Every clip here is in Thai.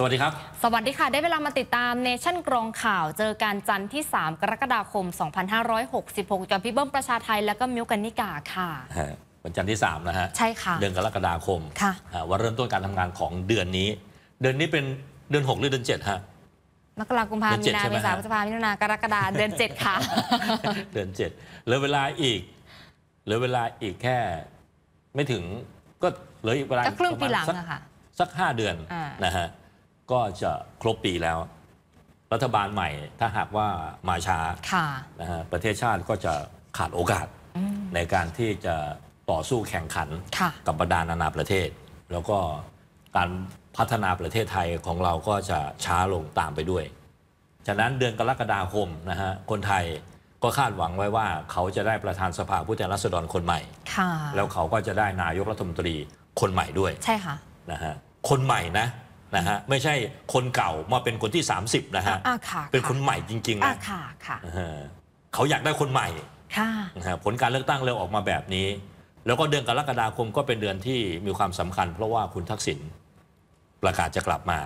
สวัสดีครับ สวัสดีค่ะได้เวลามาติดตามเนชั่นกรองข่าวเจอการจันทร์ที่ 3 กรกฎาคม 2566กับพี่เบิ้มประชาไทยและก็มิวกันนิกาค่ะวันจันทร์ที่ 3 นะ ฮะ ใช่ ค่ะเดือนกรกฎาคมค่ะว่าเริ่มต้นการทำงานของเดือนนี้ เดือนนี้เป็นเดือน 6 หรือเดือน7ฮะมกราคมพามีนาเมษาพฤษภามิถุนากรกฎาเดือน 7 ค่ะเดือน7เหลือเวลาอีกเหลือเวลาอีกแค่ไม่ถึงก็เหลืออีกเวลาก็ครึ่งปีหลังอะค่ะสัก 5 เดือนนะฮะก็จะครบปีแล้ว รัฐบาลใหม่ถ้าหากว่ามาช้าะนะฮะประเทศชาติก็จะขาดโอกาส ในการที่จะต่อสู้แข่งขันกับบรรดานานาประเทศ แล้วก็การพัฒนาประเทศไทยของเราก็จะช้าลงตามไปด้วยฉะนั้นเดือนกรกฎาคมนะฮะคนไทยก็คาดหวังไว้ว่าเขาจะได้ประธานสภาผู้แทนราษฎรคนใหม่แล้วเขาก็จะได้นายกรัฐมนตรีคนใหม่ด้วย ใช่ค่ะนะฮะคนใหม่นะนะฮะไม่ใช่คนเก่ามาเป็นคนที่ 30นะฮะเป็นคนใหม่จริงๆนะเขาอยากได้คนใหม่ผลการเลือกตั้งเร็วออกมาแบบนี้ แล้วก็เดือนกรกฎาคมก็เป็นเดือนที่มีความสำคัญ เพราะว่าคุณทักษิณประกาศจะกลับมา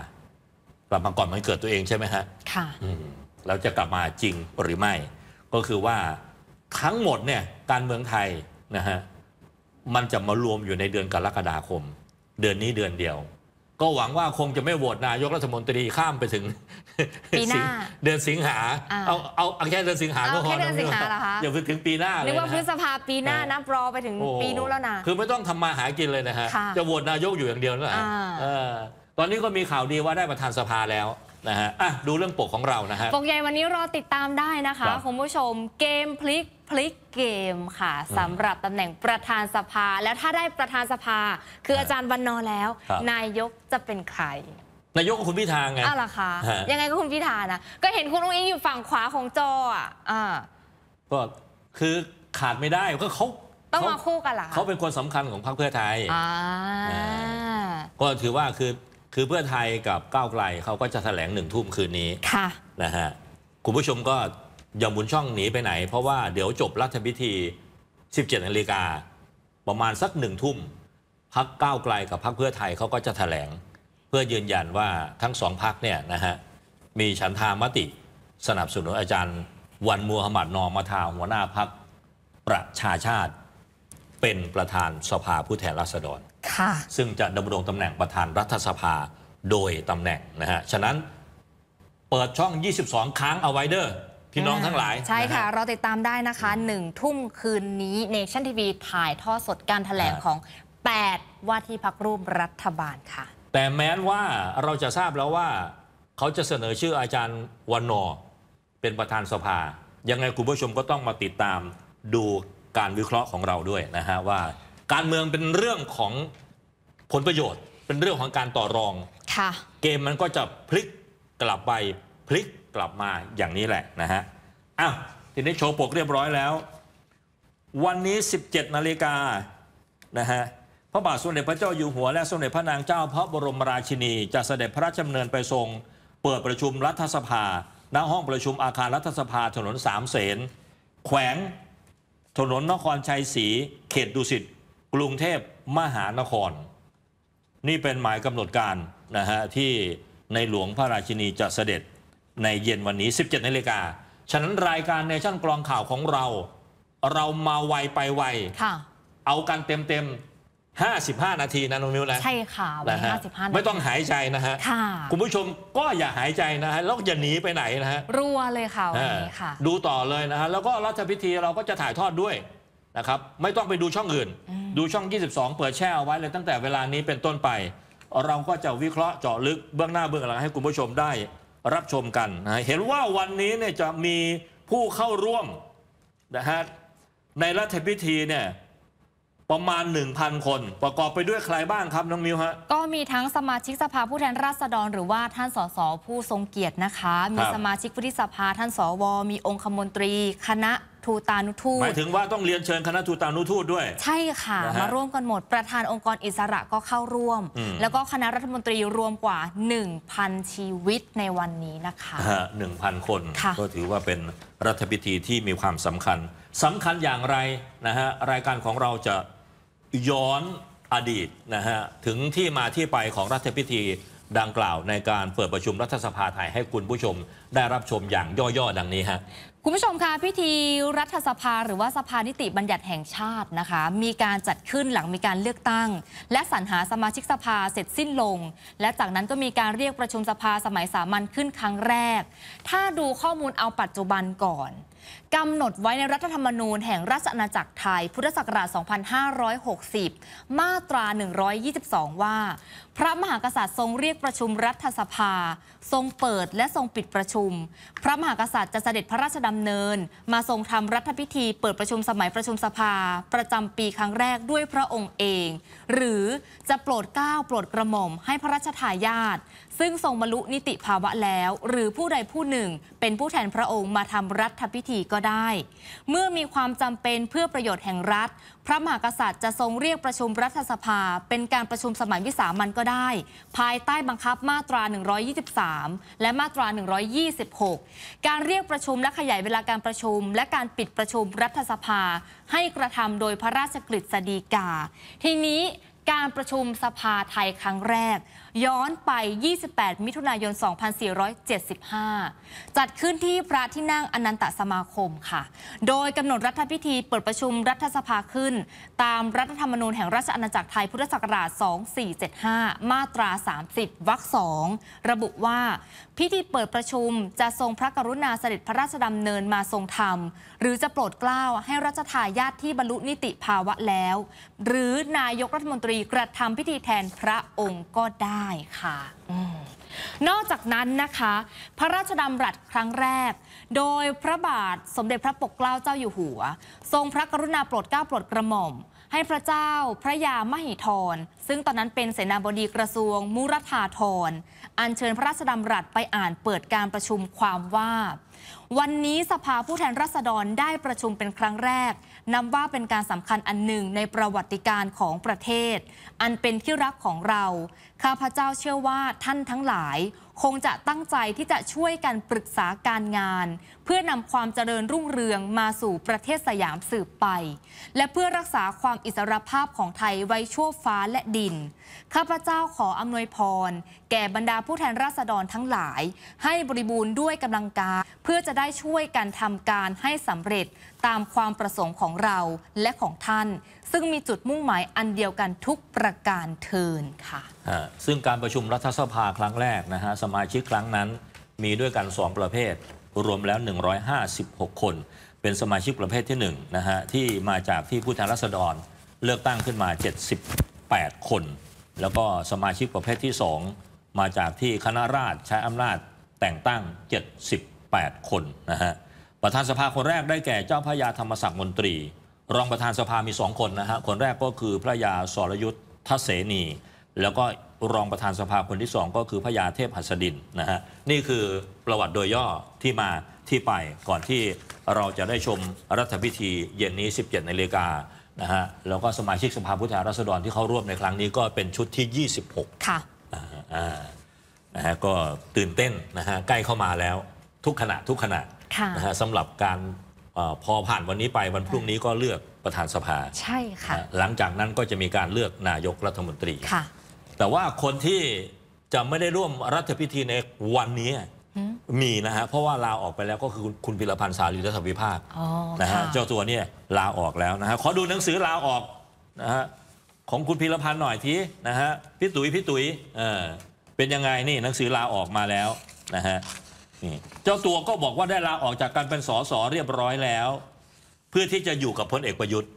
กลับมาก่อนมันเกิดตัวเองใช่ไหมฮะค่ะแล้วจะกลับมาจริงหรือไม่ก็คือว่าทั้งหมดเนี่ยการเมืองไทยนะฮะมันจะมารวมอยู่ในเดือนกรกฎาคม เดือนนี้เดือนเดียวก็หวังว่าคงจะไม่โหวตนายกรัฐมนตรีข้ามไปถึง ปีหน้า เดือนสิงหาเอาเอาเอาแค่เดือนสิงหาก็พอแค่เดือนสิงหาเหรอคะอย่าไปถึงปีหน้าเลยนึกว่าพฤษภาปีหน้านะรอไปถึงปีนู้นแล้วนะคือไม่ต้องทำมาหากินเลยนะฮะจะโหวตนายกอยู่อย่างเดียวนั่นแหละตอนนี้ก็มีข่าวดีว่าได้ประธานสภาแล้วนะฮะอ่ะดูเรื่องปกของเรานะฮะปกใหญ่วันนี้รอติดตามได้นะคะคุณผู้ชมเกมพลิกพลิกเกมค่ะสำหรับตำแหน่งประธานสภา แล้วถ้าได้ประธานสภา คืออาจารย์วันนอแล้วนายกจะเป็นใครนายกคุณพิธาไงอ้าวเหรอคะยังไงก็คุณพิธานะก็เห็นคุณอุ้งอิงอยู่ฝั่งขวาของจออ่ะก็คือขาดไม่ได้ก็เขาต้องมาคู่กันหรอเขาเป็นคนสำคัญของพรรคเพื่อไทยก็ถือว่าคือคือเพื่อไทยกับก้าวไกลเขาก็จะแถลงหนึ่งทุ่มคืนนี้ค่ะนะฮะคุณผู้ชมก็ อย่าบุญช่องหนีไปไหน เพราะว่าเดี๋ยวจบรัฐพิธี 17นาฬิกาประมาณสักหนึ่งทุ่มพักก้าวไกลกับพักเพื่อไทยเขาก็จะถแถลงเพื่อยืนยันว่าทั้งสองพักเนี่ยนะฮะมีฉันทามติสนับสนุนอาจารย์วันมูฮัมหมัดนอมาทาหัวหน้าพักประชาชาติเป็นประธานสภาผู้แทนราษฎรซึ่งจะดำรงตำแหน่งประธานรัฐสภาโดยตำแหน่งนะฮะ ฉะนั้นเปิดช่อง 22 ค้างเอาไว้เด้อพี่น้องทั้งหลาย ใช่ค่ะเราติดตามได้นะคะหนึ่งทุ่มคืนนี้เนชั่นทีวีถ่าย ทอดสดการแถลงของ 8ว่าที่พักร่วมรัฐบาลค่ะ แต่แม้ว่าเราจะทราบแล้วว่าเขาจะเสนอชื่ออาจารย์วันนอเป็นประธานสภา ยังไงคุณผู้ชมก็ต้องมาติดตามดูการวิเคราะห์ของเราด้วยนะฮะว่าการเมืองเป็นเรื่องของผลประโยชน์เป็นเรื่องของการต่อรองค่ะเกมมันก็จะพลิกกลับไปพลิกกลับมาอย่างนี้แหละนะฮะอ้าวทีนี้โชว์ปกเรียบร้อยแล้ว วันนี้ 17นาฬิกานะฮะพระบาทสมเด็จพระเจ้าอยู่หัวและสมเด็จพระนาง เจ้าพระบรมราชินี จะเสด็จพระราชดำเนินไปทรง เปิดประชุมรัฐสภาณห้องประชุมอาคารรัฐสภาถนนสามเสนแขวงถนนนครชัยศรีเขตดุสิตกรุงเทพมหานคร นี่เป็นหมายกำหนดการนะฮะที่ในหลวงพระราชินีจะเสด็จในเย็นวันนี้ 17นาฬิกา ฉะนั้นรายการในช่างกรองข่าวของเรา เรามาไวไปไวเอากันเต็มเต็ม55 นาทีนะน้องมิวนะใช่ค่ะนนี้55นาทีไม่ต้องหายใจนะฮะคุณผู้ชมก็อย่าหายใจนะฮะแล้วอย่าหนีไปไหนนะฮะรัวเลยค่ะ วันนี้ค่ะ ดูต่อเลยนะฮะแล้วก็รัชพิธีเราก็จะถ่ายทอดด้วยนะครับไม่ต้องไปดูช่องอื่น ดูช่อง 22 เปิดแช่เอาไว้เลยตั้งแต่เวลานี้เป็นต้นไป เราก็จะวิเคราะห์เจาะลึกเบื้องหน้าเบื้องหลังให้คุณผู้ชมได้รับชมกันนะเห็นว่าวันนี้เนี่ยจะมีผู้เข้าร่วมนะฮะในรัฐพิธีเนี่ยประมาณ 1,000 คน ประกอบไปด้วยใครบ้างครับ น้องมิวฮะ ก็มีทั้งสมาชิกสภาผู้แทนราษฎร หรือว่าท่านสสผู้ทรงเกียรตินะคะมีสมาชิกวุฒิสภา ท่านสวมีองคมนตรีคณะทูตานุทูต หมายถึงว่าต้องเรียนเชิญคณะทูตานุทูตด้วย ใช่ค่ะ มาร่วมกันหมดประธานองค์กรอิสระก็เข้าร่วม แล้วก็คณะรัฐมนตรีรวมกว่า 1,000 ชีวิตในวันนี้นะคะหนึ่งพันคน ก็ถือว่าเป็นรัฐพิธีที่มีความสำคัญสำคัญอย่างไรนะฮะรายการของเราจะย้อนอดีตนะฮะถึงที่มาที่ไปของรัฐพิธีดังกล่าวในการเปิดประชุมรัฐสภาไทยให้คุณผู้ชมได้รับชมอย่างย่อๆดังนี้ฮะคุณผู้ชมคะพิธี รัฐสภาหรือว่าสภานิติบัญญัติแห่งชาตินะคะ มีการจัดขึ้นหลังมีการเลือกตั้ง และสรรหาสมาชิกสภาเสร็จสิ้นลง และจากนั้นก็มีการเรียกประชุมสภาสมัยสามัญขึ้นครั้งแรก ถ้าดูข้อมูลเอาปัจจุบันก่อนกำหนดไว้ในรัฐธรรมนูญแห่งราชอาณาจักรไทย พุทธศักราช 2560 มาตรา 122 ว่าพระมหากษัตริย์ทรงเรียกประชุมรัฐสภา ทรงเปิดและทรงปิดประชุม พระมหากษัตริย์จะเสด็จพระราชดำเนิน มาทรงทำรัฐพิธี เปิดประชุมสมัยประชุมสภาประจำปีครั้งแรกด้วยพระองค์เอง หรือจะโปรดเกล้าโปรดกระหม่อมให้พระราชทายาทซึ่งทรงบรรลุนิติภาวะแล้ว หรือผู้ใดผู้หนึ่งเป็นผู้แทนพระองค์มาทำรัฐพิธีก็ได้ เมื่อมีความจำเป็นเพื่อประโยชน์แห่งรัฐพระมหากษัตริย์จะทรงเรียกประชุมรัฐสภา เป็นการประชุมสมัยวิสามันก็ได้ ภายใต้บังคับมาตรา 123 และมาตรา 126 การเรียกประชุมและขยายเวลาการประชุมและการปิดประชุมรัฐสภาให้กระทำโดยพระราชกฤษฎีกา ทีนี้การประชุมสภาไทยครั้งแรกย้อนไป 28 มิถุนายน 2475 จัดขึ้นที่พระที่นั่งอนันตสมาคมค่ะ โดยกำหนดรัฐพิธีเปิดประชุมรัฐสภาขึ้น ตามรัฐธรรมนูญแห่งราชอาณาจักรไทย พุทธศักราช2475 มาตรา 30วรรค2 ระบุว่าพิธีเปิดประชุมจะทรงพระกรุณาเสด็จพระราชดำเนินมาทรงธรรม หรือจะโปรดเกล้าให้รัชทายาทที่บรรลุนิติภาวะแล้ว หรือนายกรัฐมนตรีกระทำพิธีแทนพระองค์ก็ได้ได้ค่ะอนอกจากนั้นนะคะ พระราชดำรัสครั้งแรก โดยพระบาทสมเด็จพระปกเกล้าเจ้าอยู่หัว ทรงพระกรุณาโปรดเกล้าโปรดกระหม่อมให้พระเจ้าพระยามหิธรซึ่งตอนนั้นเป็นเสนาบดีกระทรวงมุรธาธร อัญเชิญพระราชดำรัสไปอ่านเปิดการประชุมความว่าวันนี้สภาผู้แทนราษฎรได้ประชุมเป็นครั้งแรกนับว่าเป็นการสำคัญอันหนึ่งในประวัติการของประเทศ อันเป็นที่รักของเรา ข้าพเจ้าเชื่อว่าท่านทั้งหลายคงจะตั้งใจที่จะช่วยกันปรึกษาการงาน เพื่อนำความเจริญรุ่งเรืองมาสู่ประเทศสยามสืบไป และเพื่อรักษาความอิสรภาพของไทยไว้ชั่วฟ้าและดินข้าพเจ้าขออำนวยพร แก่บรรดาผู้แทนราษฎรทั้งหลาย ให้บริบูรณ์ด้วยกำลังกายเพื่อจะได้ช่วยกันทำการให้สำเร็จตามความประสงค์ของเราและของท่านซึ่งมีจุดมุ่งหมายอันเดียวกันทุกประการเทินค่ะซึ่งการประชุมรัฐสภาครั้งแรกนะฮะสมาชิกครั้งนั้นมีด้วยกัน2ประเภทรวมแล้ว 156 คน เป็นสมาชิกประเภทที่1นะฮะ ที่มาจากที่ผู้แทนรัษฎรเลือกตั้งขึ้นมา 78 คน แล้วก็สมาชิกประเภทที่2มาจากที่คณะราษฎรใช้อำนาจแต่งตั้ง 78 คนนะฮะประธานสภาคนแรกได้แก่เจ้าพระยาธรรมศักดิ์มนตรีรองประธานสภา มีสองคนนะฮะคนแรกก็คือพระยาสรยุทธ์ทัศนี แล้วก็รองประธานสภาคนที่สองก็คือพระยาเทพหัสดินนะฮะนี่คือประวัติโดยย่อที่มาที่ไปก่อนที่เราจะได้ชมรัฐพิธีเย็นนี้ 17นาฬิกานะฮะ แล้วก็สมาชิกสภาผู้แทนราษฎรที่เข้าร่วมในครั้งนี้ก็เป็นชุดที่ 26ค่ะนะฮะ ก็ตื่นเต้นนะฮะใกล้เข้ามาแล้วทุกขณะทุกขณะนะฮะสำหรับการพอผ่านวันนี้ไป วันพรุ่งนี้ก็เลือกประธานสภาใช่ค่ะหลังจากนั้นก็จะมีการเลือกนายกรัฐมนตรีค่ะแต่ว่าคนที่จะไม่ได้ร่วมรัฐพิธีในวันนี้ มีนะฮะเพราะว่าลาออกไปแล้วก็คือคุณพิรพันธ์สาลีรัฐวิภาคนะฮะเจ้าตัวเนี่ยลาออกแล้วนะฮะขอดูหนังสือลาออกนะฮะของคุณพิรพันธ์หน่อยทีนะฮะพี่ตุ๋ยพี่ตุ๋ยเออเป็นยังไงนี่หนังสือลาออกมาแล้วนะฮะเจ้าตัวก็บอกว่าได้ลาออกจากการเป็นสสเรียบร้อยแล้ว เพื่อที่จะอยู่กับพลเอกประยุทธ์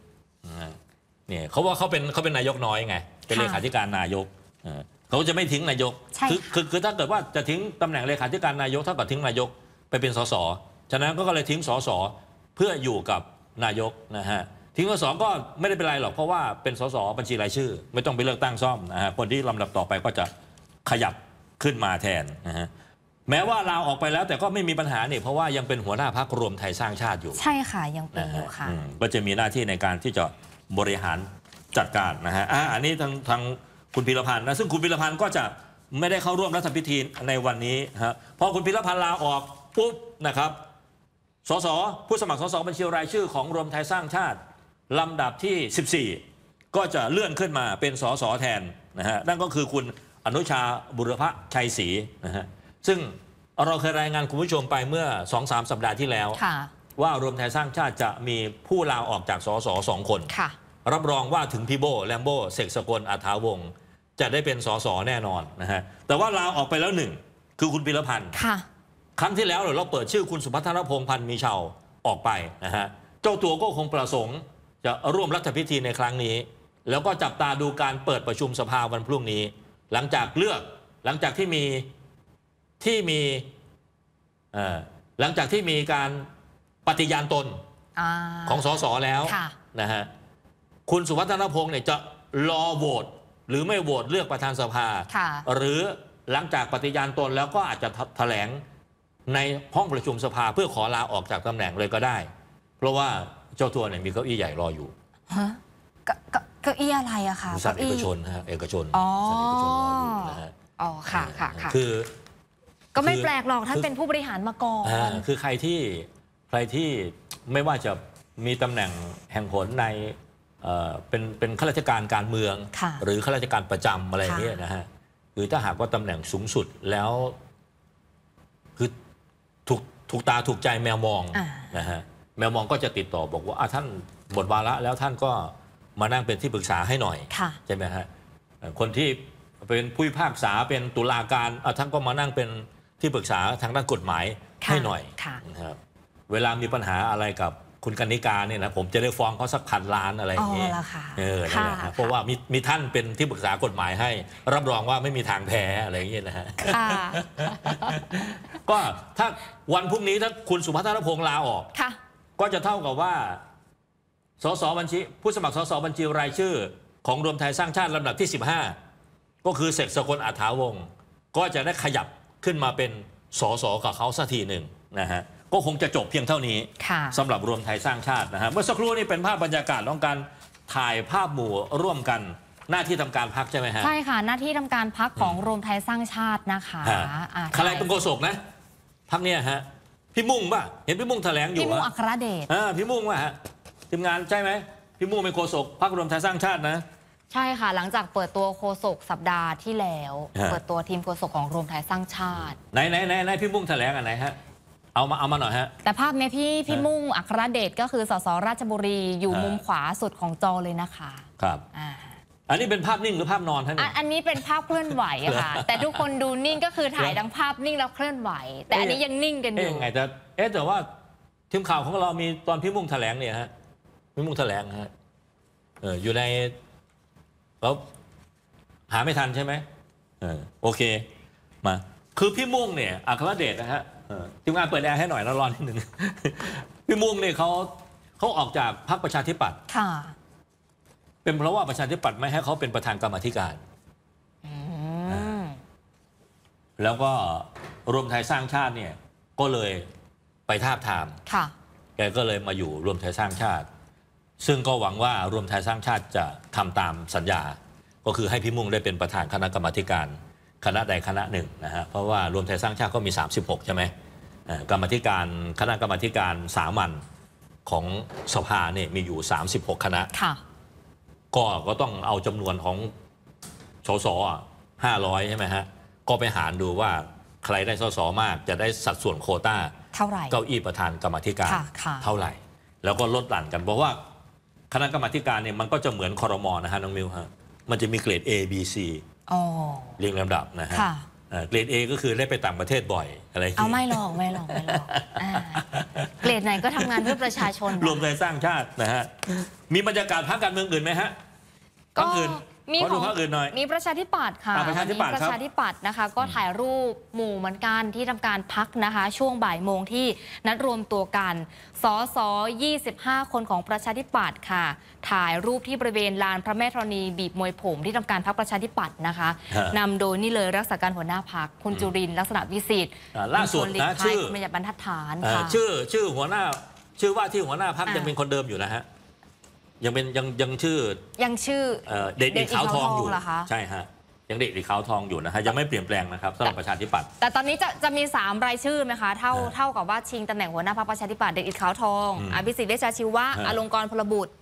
เนี่ยเขาว่าเขาเป็นเขาเป็นนายกน้อยไงเป็นเลขาธิการนายกเขาจะไม่ทิ้งนายกคือคือถ้าเกิดว่าจะทิ้งตำแหน่งเลขาธิการนายกเท่ากับทิ้งนายกไปเป็นสสฉะนั้นก็เลยทิ้งสสเพื่ออยู่กับนายกนะฮะทิ้งสสก็ไม่ได้เป็นไรหรอกเพราะว่าเป็นสสบัญชีรายชื่อ ไม่ต้องไปเลือกตั้งซ่อมนะฮะคนที่ลำดับต่อไปก็จะขยับขึ้นมาแทนนะฮะแม้ว่าเราออกไปแล้วแต่ก็ไม่มีปัญหาเนี่ยเพราะว่ายังเป็นหัวหน้าพักรวมไทยสร้างชาติอยู่ใช่ค่ะยังเป็นอยู่ค่ะก็จะมีหน้าที่ในการที่จะบริหารจัดการนะฮะอันนี้ทางทางคุณพิรพันธ์นะซึ่งคุณพิรพันธ์ก็จะไม่ได้เข้าร่วมรัฐพิธีในวันนี้ฮะพอคุณพิรพันธ์ลาออกปุ๊บนะครับสสผู้สมัครสสบัญชีรายชื่อของรวมไทยสร้างชาติ ลำดับที่ 14 ก็จะเลื่อนขึ้นมาเป็นสสแทนนะฮะนั่นก็คือคุณอนุชาบุรพชัยศรีนะฮะซึ่งเราเคยรายงานคุณผู้ชมไปเมื่อสองสามสัปดาห์ที่แล้วว่ารวมไทยสร้างชาติจะมีผู้ลาออกจากสสสองคน รับรองว่าถึงพี่โบแลมโบเสกสกลอาถาวงจะได้เป็นสสแน่นอนนะฮะแต่ว่าลาออกไปแล้วหนึ่งคือคุณพิรพันธ์ครั้งที่แล้วเราเปิดชื่อคุณสุพัฒนพง์พันธ์มีเชาวออกไปนะฮะเจ้าตัวก็คงประสงค์ จะร่วมรัฐพิธีในครั้งนี้ แล้วก็จับตาดูการเปิดประชุมสภาวันพรุ่งนี้ หลังจากเลือกหลังจากที่มีที่มีหลังจากที่มีการปฏิญาณตนอของสสแล้วนะฮะคุณสุวัฒนพงศ์เนี่ยจะรอโหวตหรือไม่โหวตเลือกประธานสภาหรือหลังจากปฏิญาณตนแล้วก็อาจจะแถลงในห้องประชุมสภา เพื่อขอลาออกจากตำแหน่งเลยก็ได้ เพราะว่าเจ้าตัวเนี่ยมีเก้าอี้ใหญ่รออยู่เก้าอี้อะไรอะคะบริษัทเอกชนฮะเอกชนอ๋อนะฮะอ๋อค่ะค่ะคือก็ไม่แปลกหรอกท่านเป็นผู้บริหารมาก่อนคือใครที่ใครที่ไม่ว่าจะมีตำแหน่งแห่งหนในเป็นเป็นข้าราชการการเมือง หรือข้าราชการประจำอะไรเงี้ยนะฮะคือถ้าหากว่าตำแหน่งสูงสุดแล้วคือถูกถูกตาถูกใจแมวมองนะฮะแมวมองก็จะติดต่อบอกว่าท่านหมดวาระ แล้วท่านก็มานั่งเป็นที่ปรึกษาให้หน่อยใช่ไหมฮะคนที่เป็นผู้พิพากษาเป็นตุลาการท่านก็มานั่งเป็นที่ปรึกษาทางด้านกฎหมายให้หน่อยนะครับ เวลามีปัญหาอะไรกับคุณกนิการเนี่ยนะผมจะได้ฟ้องเขาสักพันล้านอะไรอย่างเงี้ยเออนั่นแหละเพราะว่ามีมีท่านเป็นที่ปรึกษากฎหมายให้ รับรองว่าไม่มีทางแพ้อะไรอย่างเงี้ยนะฮะก็ถ้าวันพรุ่งนี้ถ้าคุณสุภัทรพงษ์ลาออกก็จะเท่ากับว่าสสบัญชี ผู้สมัครสสบัญชีรายชื่อ ของรวมไทยสร้างชาติลำดับที่ 15 ก็คือเสกสกลอัฐาวงก็จะได้ขยับขึ้นมาเป็น สสกับเขาสักทีหนึ่งนะฮะก็คงจะจบเพียงเท่านี้สำหรับรวมไทยสร้างชาตินะฮะเมื่อสักครู่นี้เป็นภาพบรรยากาศของการถ่ายภาพหมู่ร่วมกันหน้าที่ทำการพักใช่ไหมฮะใช่ค่ะหน้าที่ทำการพักของรวมไทยสร้างชาตินะคะใครเป็นโฆษกนะพักเนี้ยฮะพี่มุ่งป่ะเห็นพี่มุ่งแถลงอยู่พี่มุ่งอัครเดชอ่าพี่มุ่งว่ะฮะทีมงานใช่ไหมพี่มุ่งเป็นโฆษกพักรวมไทยสร้างชาตินะใช่ค่ะหลังจากเปิดตัวโคศกสัปดาห์ที่แล้ว เปิดตัวทีมโคศกของรวมไทยสร้างชาติไหนไหนไหนพี่มุ่งแถลงอะไหนฮะ เอามาเอามาหน่อยฮะแต่ภาพเนี้ยพี่พี่มุ่งอัครเดชก็คือสสราชบุรีอยู่มุมขวาสุดของจอเลยนะคะ ครับอ่าันนี้เป็นภาพนิ่งหรือภาพนอนท่านอันนี้เป็นภาพเคลื่อนไหวค่ะแต่ทุกคนดูนิ่งก็คือถ่ายทั้งภาพนิ่งแล้วเคลื่อนไหว แต่อันนี้ยังนิ่งกันอยู่ยังไงแต่เอ๊แต่ว่าทีมข่าวของเรามีตอนพี่มุ่งแถลงเนี่ยฮะพี่มุ่งแถลงฮะเอออยู่ในแล้วหาไม่ทันใช่ไหมเออโอเค มา คือพี่มุ่งเนี่ยอัครเดชนะฮะทีมงานเปิดแอร์ให้หน่อยนะร้อนนิดหนึ่งพี่มุ่งเนี่ยเขาเขาออกจากพรรคประชาธิปัตย์ค่ะเป็นเพราะว่าประชาธิปัตย์ไม่ให้เขาเป็นประธานกรรมธิการแล้วก็รวมไทยสร้างชาติเนี่ย ก็เลยไปทาบทามแกก็เลยมาอยู่รวมไทยสร้างชาติซึ่งก็หวังว่ารวมไทยสร้างชาติจะทำตามสัญญา ก็คือให้พี่มุ่งได้เป็นประธานคณะกรรมการคณะใดคณะหนึ่งนะฮะ เพราะว่ารวมไทยสร้างชาติก็มี 36 ใช่ไหมกรรมธิการคณะกรรมธิการสามัญของสภาเนี่ยมีอยู่ 36 คณะค่ะก็ก็ต้องเอาจำนวนของสสห้าร้อยใช่ไหมฮะ ก็ไปหารดูว่าใครได้สสมากจะได้สัดส่วนโคต้าเท่าไหร่เก้าอี้ประธานกรรมธิการ เท่าไหร่ แล้วก็ลดหลั่นกันเพราะว่าคณะกรรมการเนี่ยมันก็จะเหมือนคอรมอนะฮะ น้องมิวฮะ มันจะมีเกรด A B C เรียงลำดับนะฮะเกรด A ก็คือได้ไปต่างประเทศบ่อยอะไรเอาไม่หลอกไม่หลอกไม่หลอก เกรดไหนก็ทำงานเพื่อประชาชน รวมไทยสร้างชาตินะฮะ มีบรรยากาศพักการเมืองอื่นไหมฮะ ก็อื่นมีของภาคอื่นหน่อยมีประชาธิปัตย์ค่ะมประชาธิปัตย์ีประชาธิปัตย์นะคะ ก็ถ่ายรูปหมู่เหมือนกัน ที่ทำการพักนะคะ ช่วงบ่ายโมงที่นัดรวมตัวกันสอสอ 25 คนของประชาธิปัตย์ค่ะ ถ่ายรูปที่บริเวณลานพระแม่ธรณีบีบมวยผมที่ทำการพักประชาธิปัตย์นะคะ นํนำโดยนี่เลยรักษาการหัวหน้าพักคุณจุรินลักษณะวิสิทธิ์ล่าสุดคุณลนะัยชื่อคุณบัับรรทัดฐานค่ะชื่อชื่อหัวหน้าชื่อว่าที่หัวหน้าพักยังเป็นคนเดิมอยู่นะฮะยังเป็นยังยังชื่อยังชื่อเด็กเด็กขาวทองอยู่เหรอคะใช่ฮะยังเด็กเด็กขาวทองอยู่นะฮะยังไม่เปลี่ยนแปลงนะครับสำหรับประชาธิปัตย์แต่ตอนนี้จะจะมี 3 รายชื่อไหมคะ เท่าเท่ากับว่าชิงตำแหน่งหัวหน้าพรรคประชาธิปัตย์เด็กอิดขาวทองอภิสิทธิ์เวชชาชีวะอลงกรพลบุตร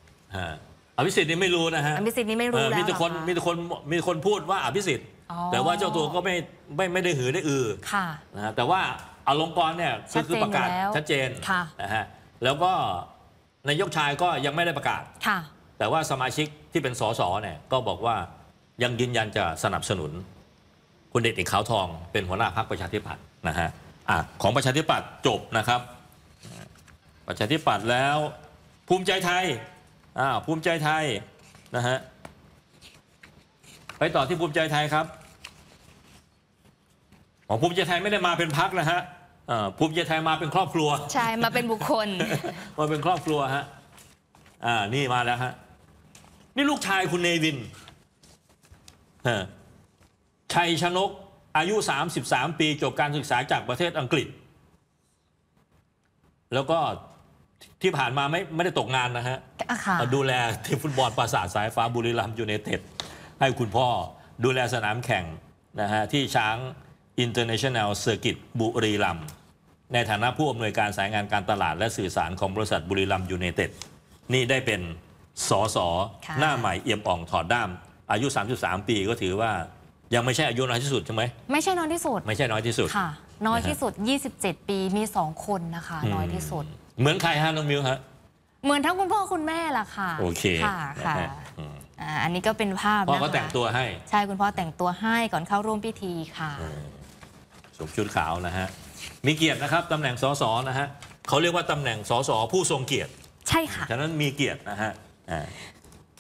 อภิสิทธิ์นี่ไม่รู้นะฮะอภิสิทธิ์นี่ไม่รู้แล้วมีแต่คนมีแต่คนมีคนพูดว่าอภิสิทธิ์ แต่ว่าเจ้าตัวก็ไม่ไม่ไม่ได้หือได้อือค่ะนะแต่ว่าอลงกรเนี่ยคือประกาศชัดเจนนะฮะแล้วก็นายกชายก็ยังไม่ได้ประกาศ แต่ว่าสมาชิกที่เป็นสส เนี่ยก็บอกว่ายังยืนยันจะสนับสนุน คุณเดชอิกขาวทองเป็นหัวหน้าพรรคประชาธิปัตย์นะฮะอ่ะของประชาธิปัตย์จบนะครับ ประชาธิปัตย์แล้วภูมิใจไทยอ่าภูมิใจไทยนะฮะไปต่อที่ภูมิใจไทยครับของภูมิใจไทยไม่ได้มาเป็นพักนะฮะภูมิใจไทยมาเป็นครอบครัว ใช่ มาเป็นบุคคล มาเป็นครอบครัวฮะ อ่า นี่มาแล้วฮะ นี่ลูกชายคุณเนวิน ชัยชนก อายุ 33 ปี จบการศึกษาจากประเทศอังกฤษ แล้วก็ที่ผ่านมาไม่ไม่ได้ตกงานนะฮะ ดูแลทีมฟุตบอลปราสาทสายฟ้าบุรีรัมยูเนเต็ด ให้คุณพ่อ ดูแลสนามแข่งนะฮะที่ช้าง International Circuit บุรีรัมในฐานะผู้อำนวยการสายงานการตลาดและสื่อสารของบริษัทบุรีรัมยูเนเต็ด นี่ได้เป็นสอสอหน้าใหม่เอี่ยมอ่องถอดด้ามอายุ 33 ปีก็ถือว่ายังไม่ใช่อายุน้อยที่สุดใช่ไหมไม่ใช่น้อยที่สุด ไม่ใช่น้อยที่สุดค่ะ น้อยที่สุด 27 ปีมี 2 คนนะคะ น้อยที่สุด เหมือนใครฮะน้องมิวฮะเหมือนทั้งคุณพ่อ คุณแม่ล่ะค่ะโอเคค่ะค่ะอันนี้ก็เป็นภาพพ่อก็แต่งตัวให้ ใช่คุณพ่อแต่งตัวให้ก่อนเข้าร่วมพิธีค่ะมชุดขาวนะฮะ มีเกียรตินะครับ ตำแหน่งสสนะฮะเขาเรียกว่า ตำแหน่งสสผู้ทรงเกียรติใช่ค่ะ ฉะนั้นมีเกียรตินะฮะ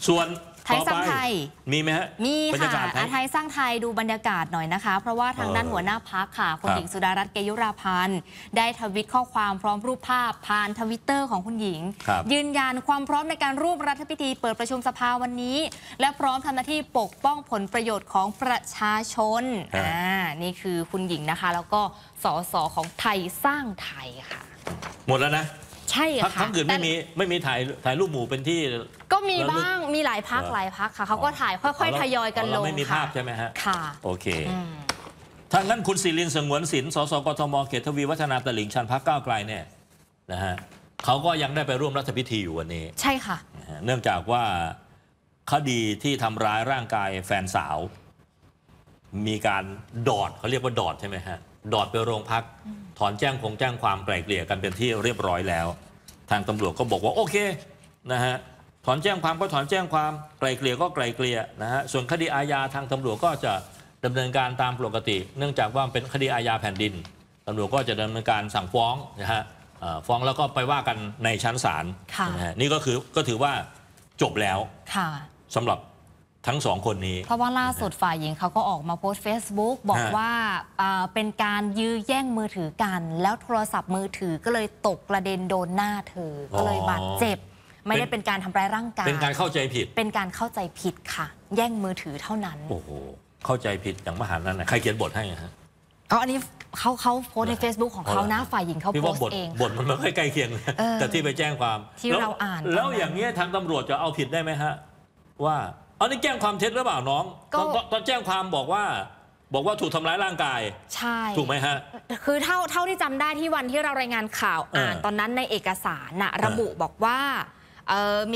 ส่วนไทยสร้างไทย มีไหมฮะ มีค่ะอาไทยสร้างไทยดูบรรยากาศหน่อยนะคะ เพราะว่าทางด้านหัวหน้าพักค่ะ คุณหญิงสุดารัตน์เกยุราพันธ์ได้ทวิตข้อความพร้อมรูปภาพ ผ่านทวิตเตอร์ของคุณหญิง ยืนยันความพร้อมในการร่วมรัฐพิธีเปิดประชุมสภาวันนี้ และพร้อมทำหน้าที่ปกป้องผลประโยชน์ของประชาชน อ่า นี่คือคุณหญิงนะคะ แล้วก็สสของไทยสร้างไทยค่ะ หมดแล้วนะใช่พักทัค่ะกอื่นไม่มีไม่มีถ่ายถ่ายรูปหมู่เป็นที่ ก็มีบ้างมีหลายพักหลายพักค่ะเขาก็ถ่ายค่อยๆ ทยอยกันลเรางไม่มีภาพใช่ไหมฮะ ค่ะ โอเคอืทางนั้นคุณศิรินสงวนศิลป์สสกทม เขตทวีวัฒนาตลิ่งชันพักก้าวไกลเนี่ยนะฮะเขาก็ยังได้ไปร่วมรัฐพิธีอยู่วันนี้ ใช่ค่ะะเนื่องจากว่าคดีที่ทำร้ายร่างกายแฟนสาว มีการดอดเขาเรียกว่าดอดใช่ไหมฮะดอดไปโรงพักถอนแจ้งคงแจ้งความไกล่เกลี่ยกันเป็นที่เรียบร้อยแล้ว ทางตำรวจก็บอกว่าโอเคนะฮะถอนแจ้งความก็ถอนแจ้งความไกล่เกลี่ยก็ไกล่เกลี่ยนะฮะส่วนคดีอาญาทางตำรวจก็จะดำเนินการตามปกติ เนื่องจากว่าเป็นคดีอาญาแผ่นดิน ตำรวจก็จะดำเนินการสั่งฟ้องนะฮะฟ้องแล้วก็ไปว่ากันในชั้นศาลนี่ก็คือก็ถือว่าจบแล้วสำหรับทั้งสองคนนี้ เพราะว่าล่าสุดฝ่ายหญิงเขาก็ออกมาโพสต์ Facebook บอกว่า เป็นการยื้อแย่งมือถือกัน แล้วโทรศัพท์มือถือก็เลยตกกระเด็นโดนหน้าเธอก็เลยบาดเจ็บ ไม่ได้เป็นการทำร้ายร่างกายเป็นการเข้าใจผิดเป็นการเข้าใจผิดค่ะ แย่งมือถือเท่านั้นโอ้โหเข้าใจผิดอย่างมหานั้นนะใครเขียนบทให้ฮะอ๋ออันนี้เขาเขาโพสใน Facebook ของเขานะฝ่ายหญิงเขาโพสเองบทมันไม่ค่อยใกล้เคียงแต่ที่ไปแจ้งความที่เราอ่านแล้วอย่างเงี้ยทางตำรวจจะเอาผิดได้ไหมฮะว่าอันนี้แจ้งความเท็จหรือเปล่าน้อง ตอนอแจ้งความบอกว่า บอกว่าถูกทำร้ายร่างกายใช่ถูกไหมฮะ คือเท่าเท่า ที่จำได้ที่วันที่เรารายงานข่าวอ่านตอนนั้นในเอกสารน่ะระบุบอกว่า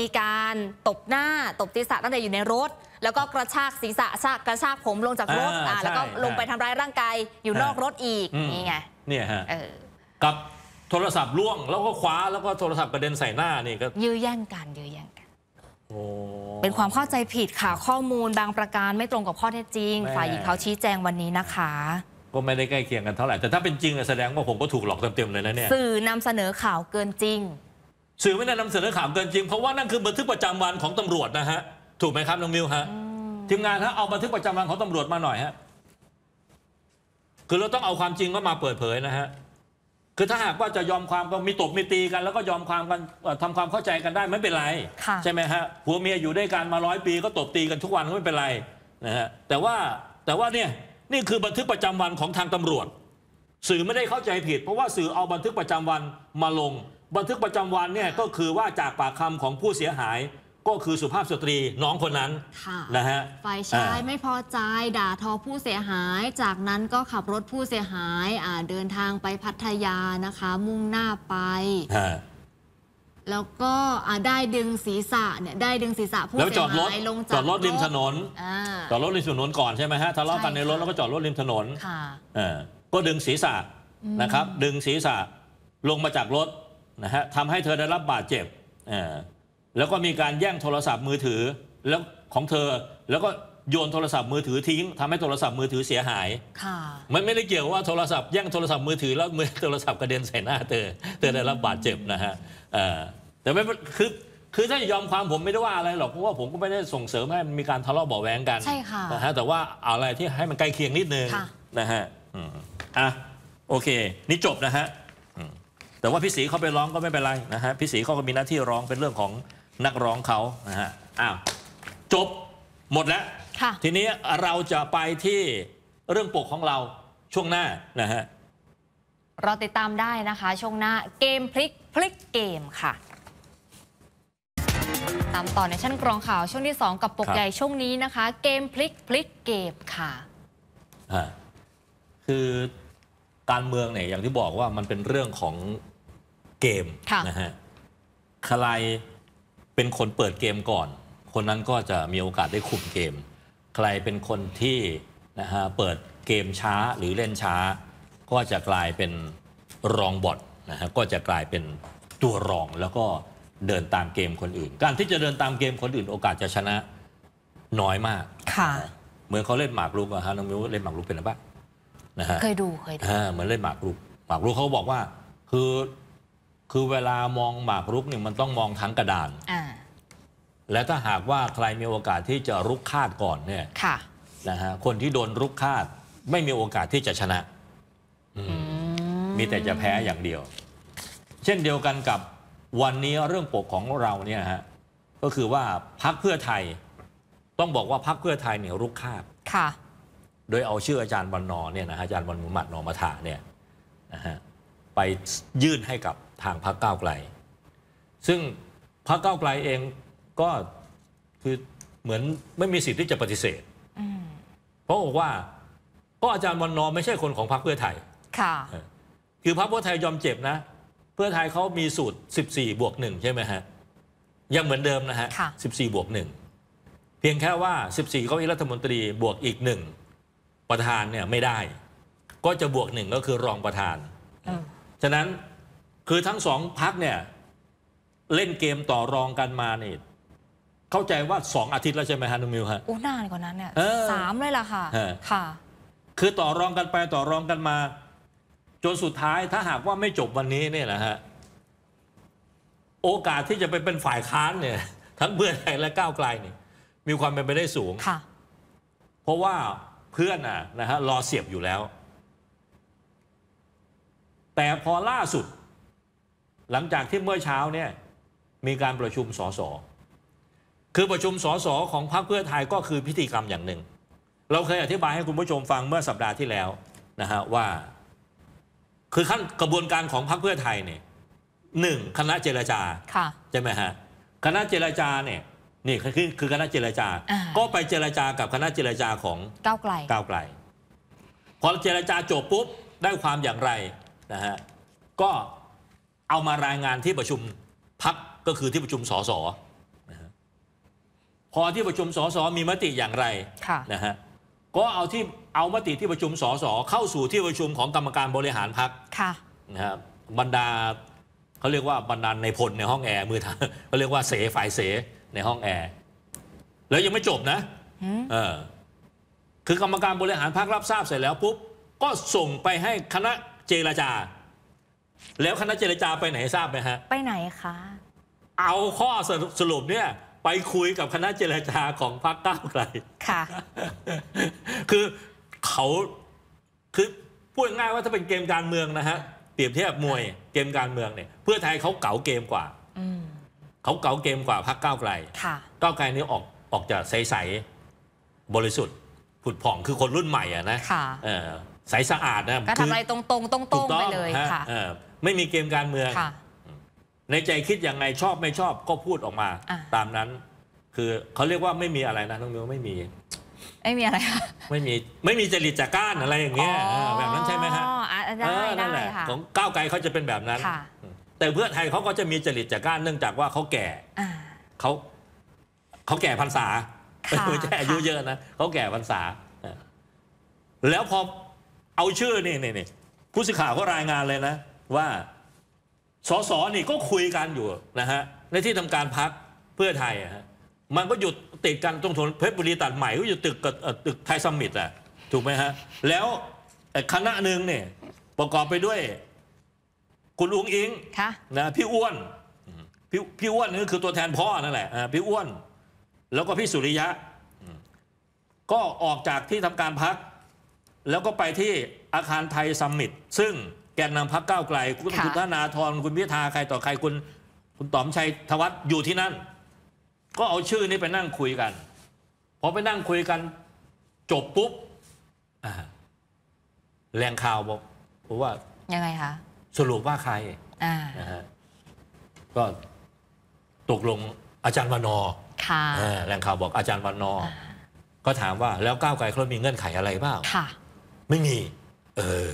มีการตบหน้าตบศีรษะตั้งแต่อยู่ในรถ แล้วก็กระชากศีรษะกระชากผมลงจากรถแล้วก็ลงไปทำร้ายร่างกายอยู่นอกรถอีกนี่ไงเนี่ยฮะกับโทรศัพท์ล่วงแล้วก็คว้าแล้วก็โทรศัพท์กระเด็นใส่หน้านี่ก็ยื้อแย่งกันยื้อแย่งเป็นความเข้าใจผิดค่ะข้อมูลบางประการไม่ตรงกับข้อเท็จจริง ฝ่ายหญิงเขาชี้แจงวันนี้นะคะ ก็ไม่ได้ใกล้เคียงกันเท่าไหร่แต่ถ้าเป็นจริงแสดงว่าผมก็ถูกหลอกเต็มๆเลยนะเนี่ยสื่อนำเสนอข่าวเกินจริงสื่อไม่ได้นำเสนอข่าวเกินจริงเพราะว่านั่นคือบันทึกประจำวันของตำรวจนะฮะถูกไหมครับน้องมิวฮะทีมงานฮะเอาบันทึกประจำวันของตำรวจมาหน่อยฮะคือเราต้องเอาความจริงก็มาเปิดเผยนะฮะคือถ้าหากว่าจะยอมความก็มีตบมีตีกัน แล้วก็ยอมความกันทำความเข้าใจกันได้ไม่เป็นไรใช่ไหมฮะผัวเมียอยู่ด้วยกันมาร้อยปี ก็ตบตีกันทุกวันก็ไม่เป็นไรนะฮะแต่ว่าแต่ว่าเนี่ยนี่คือบันทึกประจำวันของทางตำรวจ สื่อไม่ได้เข้าใจผิด เพราะว่าสื่อเอาบันทึกประจำวันมาลง บันทึกประจำวันเนี่ยก็คือว่าจากปากคำของผู้เสียหายก็คือสุภาพสตรีน้องคนนั้นค่ะนะฮะฝ่ายชายไม่พอใจด่าทอผู้เสียหาย จากนั้นก็ขับรถผู้เสียหายอ่าเดินทางไปพัทยานะคะ มุ่งหน้าไป แล้วก็ได้ดึงศีรษะเนี่ยได้ดึงศีรษะผู้เสียหายลงจจอดรถริมถนนจอดรถริมถนนก่อนใช่ไหมฮะทะเลาะกันในรถแล้วก็จอดรถริมถนนก็ดึงศีรษะนะครับ ดึงศีรษะลงมาจากรถนะฮะทำให้เธอได้รับบาดเจ็บแล้วก็มีการแย่งโทรศัพท์มือถือแล้วของเธอ แล้วก็โยนโทรศัพท์มือถือทิ้ง ทำให้โทรศัพท์มือถือเสียหายค่ะมันไม่ได้เกี่ยวว่าโทรศัพท์แย่งโทรศัพท์มือถือแล้วมือโทรศัพท์กระเด็นใส่หน้าเธอเธอได้รับบาดเจ็บนะฮะแต่ไม่คือคือถ้ายอมความผมไม่ได้ว่าอะไรหรอกเพราะว่าผมก็ไม่ได้ส่งเสริมให้มีการทะเลาะเบาแวงกันใช่ค่ะนะฮะแต่ว่าอะไรที่ให้มันใกล้เคียงนิดนึงนะฮะอ่ะโอเค นี่จบนะฮะแต่ว่าพี่ศรีเขาไปร้องก็ไม่เป็นไรนะฮะพี่ศรีเขาก็มีหน้าที่ร้องเป็นเรื่องของนักร้องเขานะฮะ อ้าว จบ หมดแล้ว ทีนี้เราจะไปที่เรื่องปกของเราช่วงหน้านะฮะรอติดตามได้นะคะช่วงหน้าเกมพลิกพลิกเกมค่ะ ตามต่อในชั้นกรองข่าวช่วงที่ 2 กับปกใหญ่ช่วงนี้นะคะเกมพลิกพลิกเกมค่ะคือการเมืองเนี่ยอย่างที่บอกว่ามันเป็นเรื่องของเกมะนะฮะใครเป็นคนเปิดเกมก่อน คนนั้นก็จะมีโอกาสได้คุมเกม ใครเป็นคนที่นะฮะเปิดเกมช้าหรือเล่นช้า ก็จะกลายเป็นรองบอทนะฮะ ก็จะกลายเป็นตัวรองแล้วก็เดินตามเกมคนอื่น การที่จะเดินตามเกมคนอื่นโอกาสจะชนะน้อยมากค่ะเหมือนเขาเล่นหมากรุกอะฮะ น้องมิวเล่นหมากรุกเป็นหรือเปล่านะฮะ เคยดูเคยดูเหมือนเล่นหมากรุกหมากรุกเขาบอกว่าคือคือเวลามองหมากรุกเนี่ยมันต้องมองทั้งกระดาน และถ้าหากว่าใครมีโอกาสที่จะรุกคาดก่อนเนี่ยค่ะนะฮะคนที่โดนรุกคาด ไม่มีโอกาสที่จะชนะ มีแต่จะแพ้อย่างเดียว เช่นเดียวกันกับวันนี้เรื่องปกของเราเนี่ยฮะก็คือว่าพักเพื่อไทยต้องบอกว่าพักเพื่อไทยเนี่ยรุกคาดค่ะโดยเอาชื่ออาจารย์บรรนอเนี่ยนะฮะอาจารย์บรรมุมัดนอมาถาเนี่ยนะฮะไปยื่นให้กับทางพรรคก้าวไกล ซึ่งพรรคก้าวไกลเองก็ คือ เหมือนไม่มีสิทธิ์ที่จะปฏิเสธเพราะบอกว่าก็อาจารย์วันนอไม่ใช่คนของพรรคเพื่อไทย ค่ะ คือพรรคเพื่อไทยยอมเจ็บนะ เพื่อไทยเขามีสูตร 14 บวกหนึ่งใช่ไหมฮะ ยังเหมือนเดิมนะฮะ 14 บวกหนึ่งเพียงแค่ว่า 14เขาอีรัฐมนตรีบวกอีกหนึ่งประธานเนี่ยไม่ได้ ก็จะบวกหนึ่งก็คือรองประธานฉะนั้นคือทั้งสองพักเนี่ย เล่นเกมต่อรองกันมาเนี่ยเข้าใจว่าสองอาทิตย์แล้วใช่ไหมฮันุมิวฮะโอ้นานกว่านั้นเนี่ยสามเลยล่ะค่ะค่ะ คือต่อรองกันไปต่อรองกันมา จนสุดท้ายถ้าหากว่าไม่จบวันนี้เนี่ยนะฮะโอกาสที่จะไปเป็นฝ่ายค้านเนี่ยทั้งเพื่อไทยและก้าวไกลเนี่ยมีความเป็นไปได้สูงค่ะเพราะว่าเพื่อนอ่ะนะฮะรอเสียบอยู่แล้ว แต่พอล่าสุดหลังจากที่เมื่อเช้าเนี่ยมีการประชุมสสคือประชุมสสของพรรคเพื่อไทยก็คือพิธีกรรมอย่างหนึ่ง เราเคยอธิบายให้คุณผู้ชมฟังเมื่อสัปดาห์ที่แล้วนะฮะว่า คือขั้นกระบวนการของพรรคเพื่อไทยเนี่ยหนึ่งคณะเจรจาใช่ไหมฮะคณะเจรจาเนี่ยนี่คือคือคณะเจรจา ก็ไปเจรจากับคณะเจรจาของก้าวไกลก้าวไกลพอเจรจาจบปุ๊บได้ความอย่างไรนะฮะก็เอามารายงานที่ประชุมพักก็คือที่ประชุมสสพอที่ประชุมสสมีมติอย่างไรนะฮะก็เอาที่เอามติที่ประชุมสสเข้าสู่ที่ประชุมของกรรมการบริหารพักนะครับบรรดาเขาเรียกว่าบรรดาในพลในห้องแอร์มือเขาเรียกว่าเสฝ่ายเสในห้องแอร์แล้วยังไม่จบนะเออคือกรรมการบริหารพักรับทราบเสร็จแล้วปุ๊บก็ส่งไปให้คณะเจรจาแล้วคณะเจรจาไปไหนทราบไหมฮะไปไหนคะเอาข้อสรุปเนี่ย ไปคุยกับคณะเจรจาของพรรคก้าวไกลค่ะคือเขาคือพูดง่ายว่าถ้าเป็นเกมการเมืองนะฮะเปรียบเทียบมวยเกมการเมืองเนี่ย เพื่อไทยเขาเก๋าเกมกว่าเขาเก๋าเกมกว่าพรรคก้าวไกลก้าวไกลนี่ออกออกจากใสๆบริสุทธิ์ผุดผ่องคือคนรุ่นใหม่อะนะใสสะอาดนะก็ทำอะไรตรงๆตรงงไปเลยค่ะไม่มีเกมการเมืองในใจคิดยังไง ชอบไม่ชอบก็พูดออกมา ตามนั้น คือเขาเรียกว่าไม่มีอะไรนะน้องมิวไม่มีไม่มีอะไรค่ะไม่มีไม่มีจริตจากก้านอะไรอย่างเงี้ยแบบนั้นใช่ไหมฮะได้นั่นแหได้ละค่ะของก้าวไกลเขาจะเป็นแบบนั้นแต่เพื่อไทยเขาก็จะมีจริตจากก้านเนื่องจากว่าเขาแก่เขาเขาแก่พรรษาไม่ใช่อายุเยอะนะเขาแก่พรรษาแล้วพอเอาชื่อนี่นี่นี่ผู้สื่อข่าวก็รายงานเลยนะ ว่าสสนี่ก็คุยกันอยู่นะฮะในที่ทำการพักเพื่อไทยฮะมันก็หยุดติดกันตรงถนนเพชรบุรีตัดใหม่ก็อยู่ตึกตึกไทยสมิตอ่ะถูกไหมฮะ แล้วคณะหนึ่งเนี่ยประกอบไปด้วย คุณอุ้งอิงะนะพี่อ้วนพี่พี่อ้วนนี่คือตัวแทนพ่อนั่นแหละพี่อ้วนแล้วก็พี่สุริยะ ก็ออกจากที่ทำการพักแล้วก็ไปที่อาคารไทยซัมมิตซึ่งแกนนำพักเก้าไกล คุณคุณธนาธรคุณพิธาใคร ต่อใครคุณ คุณต๋อมชัยธวัฒน์อยู่ที่นั่น ก็เอาชื่อนี้ไปนั่งคุยกันพอไปนั่งคุยกัน จบปุ๊บแรงข่าวบอกผมว่ายังไงคะสรุปว่าใครนะฮะก็ตกลงอาจารย์วานอแรงข่าวบอก อาจารย์วานอ ก็ถามว่าแล้วก้าวไกลเขามีเงื่อนไขอะไรบ้างไม่มีเออ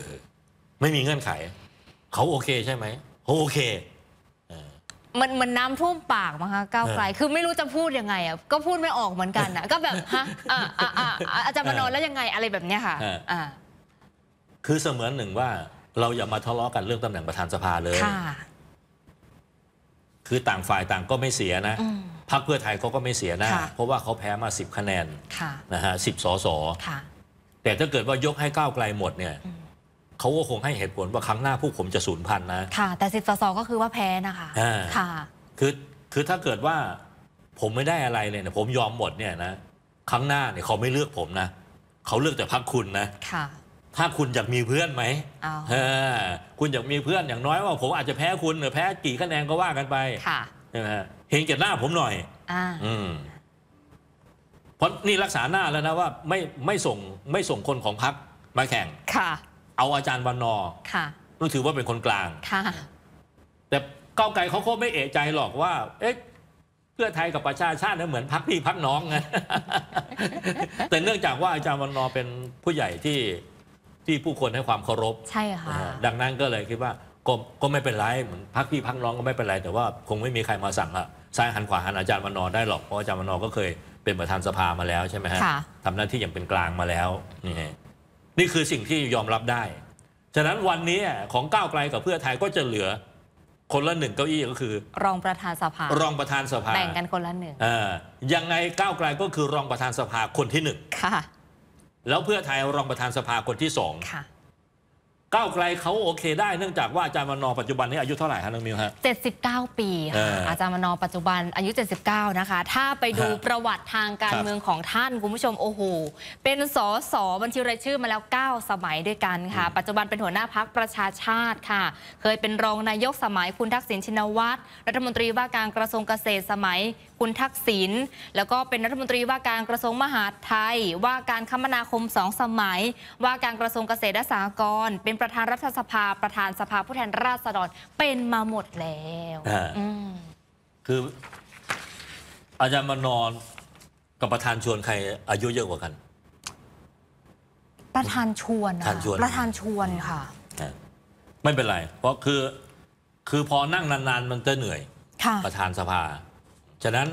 ไม่มีเงื่อนไข เขาโอเคใช่ไหมเขาโอเคมันมันน้ำท่วมปากมั้งคะก้าวไกลคือไม่รู้จะพูดยังไงอ่ะก็พูดไม่ออกเหมือนกันอ่ะก็แบบฮะอ่าอ่าอาจารย์มานแล้วยังไงอะไรแบบเนี้ยค่ะอ่าคือเสมือนหนึ่งว่าเราอย่ามาทะเลาะกันเรื่องตำแหน่งประธานสภาเลยคือต่างฝ่ายต่างก็ไม่เสียนะพรรคเพื่อไทยเขาก็ไม่เสียนะเพราะว่าเขาแพ้มาสิบคะแนนนะฮะสิบสอสอแต่ถ้าเกิดว่ายกให้ก้าวไกลหมดเนี่ยเขาก็คงให้เหตุผลว่าครั้งหน้าพวกผมจะสูญพันธุ์นะค่ะ แต่สิบสสก็คือว่าแพ้นะคะค่ะคือคือถ้าเกิดว่าผมไม่ได้อะไรเลยเนี่ยผมยอมหมดเนี่ยนะครั้งหน้าเนี่ยเขาไม่เลือกผมนะเขาเลือกแต่พักคุณนะค่ะ ถ้าคุณอยากมีเพื่อนไหมอคุณอยากมีเพื่อนอย่างน้อยว่า ผมอาจจะแพ้คุณหรือแพ้กี่คะแนนก็ว่ากันไปค่ะใช่ไหมเห็นเกียรติหน้าผมหน่อยอ่าอืมเพราะนี่รักษาหน้าแล้วนะว่าไม่ไม่ส่งไม่ส่งคนของพักมาแข่งค่ะ เอาอาจารย์วันนอค่ะนู่นถือว่าเป็นคนกลางค่ะแต่ก้าวไกลเขาโคตรไม่เอะใจหรอกว่าเอ๊ะเพื่อไทยกับประชาชาตินี่เหมือนพักพี่พักน้องไง แต่เนื่องจากว่าอาจารย์วันนอเป็นผู้ใหญ่ที่ที่ผู้คนให้ความเคารพ ใช่ค่ะ ดังนั้นก็เลยคิดว่าก็ก็ไม่เป็นไรเหมือนพักพี่พักน้องก็ไม่เป็นไร แต่ว่า คงไม่มีใครมาสั่งอะซ้ายหันขวาหันอาจารย์วันนอได้หรอกเพราะอาจารย์วันนอก็เคยเป็นประธานสภามาแล้วใช่ไหมฮะทำหน้าที่อย่างเป็นกลางมาแล้วนี่นี่คือสิ่งที่ยอมรับได้ฉะนั้นวันนี้ของก้าวไกลกับเพื่อไทยก็จะเหลือคนละหนึ่งเก้าอี้ก็คือ รองประธานสภารองประธานสภาแบ่งกันคนละหนึ่งเออยังไงก้าวไกลก็คือรองประธานสภาคนที่หนึ่งค่ะแล้วเพื่อไทยรองประธานสภาคนที่สองค่ะก้าวไกลเขาโอเคได้เนื่องจากว่าอาจารย์ มนอปัจจุบันนี้อายุเท่าไหร่ฮะน้องมิวฮะ79 ปีเีค่ะออาจารย์มนอปัจจุบันอายุ 79นะคะถ้าไปดูประวัติทางการเมืองของท่านคุณผู้ชมโอ้โหเป็นสสบัญชีรายชื่อมาแล้ว 9 สมัยด้วยกันค่ะปัจจุบันเป็นหัวหน้าพักประชาชาติค่ะ เคยเป็นรองนายกสมัยคุณทักษิณชินวัตรรัฐมนตรีว่าการกระทรวงเกษตรสมัยคุณทักษิณแล้วก็เป็นรัฐมนตรีว่าการกระทรวงมหาดไทยว่าการคมนาคมสองสมัย ว่าการกระทรวงเกษตรและสหกรณ์เป็นประธานรัฐสภาประธานสภา ผู้แทนราษฎรเป็นมาหมดแล้วคือ อาจารย์มานอนกับประธานชวนใคร อายุเยอะกว่ากัน ประธานชวนประธานชวนประธานชวนค่ะ ไม่เป็นไรเพราะคือคือพอนั่งนานๆ มันจะเหนื่อยประธานสภา ฉะนั้น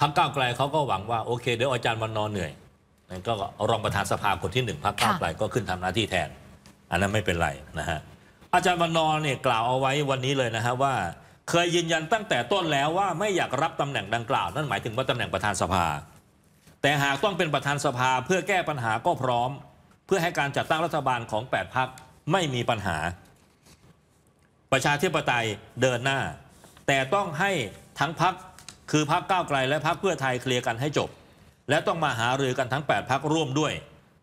พักก้าวไกลเขาก็หวังว่าโอเคเดี๋ยวอาจารย์วันนอนเหนื่อย ก็รองประธานสภาคนที่หนึ่งพักก้าวไกลก็ขึ้นทำหน้าที่แทนอันนั้นไม่เป็นไรนะฮะอาจารย์วันนอเนี่ยกล่าวเอาไว้วันนี้เลยนะฮะว่า เคยยืนยันตั้งแต่ต้นแล้วว่าไม่อยากรับตำแหน่งดังกล่าว นั่นหมายถึงว่าตำแหน่งประธานสภา แต่หากต้องเป็นประธานสภา เพื่อแก้ปัญหาก็พร้อม เพื่อให้การจัดตั้งรัฐบาลของ 8พักไม่มีปัญหา ประชาธิปไตยเดินหน้า แต่ต้องให้ทั้งพักคือพักก้าวไกลและพักเพื่อไทยเคลียร์กันให้จบ และต้องมาหารือกันทั้ง 8พักร่วมด้วย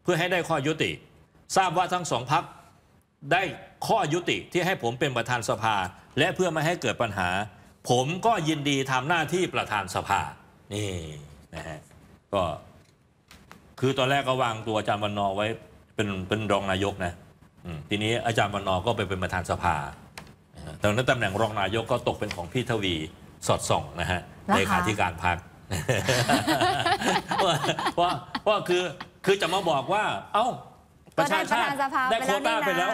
เพื่อให้ได้ข้อยุติทราบว่าทั้งสองพักได้ข้อยุติที่ให้ผมเป็นประธานสภาและเพื่อไม่ให้เกิดปัญหา ผมก็ยินดีทำหน้าที่ประธานสภานี่นะฮะก็ คือตอนแรกก็วางตัวอาจารย์วันนอไว้เป็นเป็นรองนายกนะทีนี้ อาจารย์วันนอ ก็ไปเป็นประธานสภาตอนนั้นตำแหน่งรองนายกก็ตกเป็นของพี่ทวีสอดส่องนะฮะในขาธิการพักว่าว่าคือคือจะมาบอกว่าเอ้าประชาชาติได้โคต้าไปแล้ว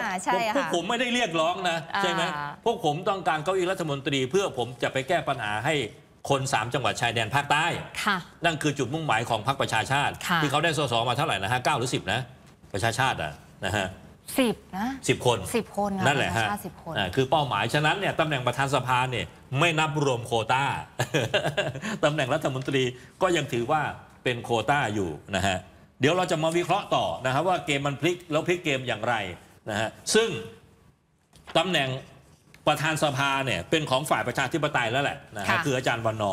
พวกผมไม่ได้เรียกร้องนะ ใช่ไหมพวกผมต้องการเก้าอี้รัฐมนตรีเพื่อผมจะไปแก้ปัญหาให้คน 3 จังหวัดชายแดนภาคใต้นั่นคือจุดมุ่งหมายของพรรคประชาชาติ ที่เขาได้สสมาเท่าไหร่นะฮะเก้าหรือ 10 นะ ประชาชาติอ่ะนะฮะสิบนะสิบคนสิบคน นั่นแหละฮะสิบคนคือเป้าหมายฉะนั้นเนี่ยตำแหน่งประธานสภาเนี่ยไม่นับรวมโคต้าตำแหน่งรัฐมนตรีก็ยังถือว่าเป็นโคต้าอยู่นะฮะเดี๋ยวเราจะมาวิเคราะห์ต่อนะครับว่าเกมมันพลิกแล้วพลิกเกมอย่างไรนะฮะซึ่งตำแหน่งประธานสภาเนี่ยเป็นของฝ่ายประชาธิปไตยแล้วแหละนะฮะคืออาจารย์วันนอ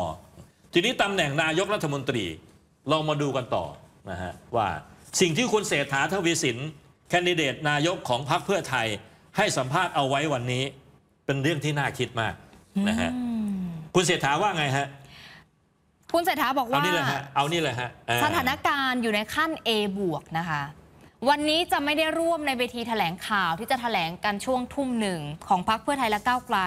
ทีนี้ตำแหน่งนายกรัฐมนตรี เรามาดูกันต่อนะฮะว่าสิ่งที่คุณเศรษฐาทวีสินแคนดิเดตนายกของพรรคเพื่อไทย ให้สัมภาษณ์เอาไว้วันนี้ เป็นเรื่องที่น่าคิดมากนะฮะคุณเศรษฐาว่าไงฮะคุณเศรษฐาบอกว่าเอานี่แหละฮะเอานี่แหละฮะสถานการณ์อยู่ในขั้น A บวกนะคะ วันนี้จะไม่ได้ร่วมในเวทีถแถลงข่าวที่จะถแถลงกันช่วงทุ่มหนึ่งของพรรคเพื่อไทยและก้าวไกล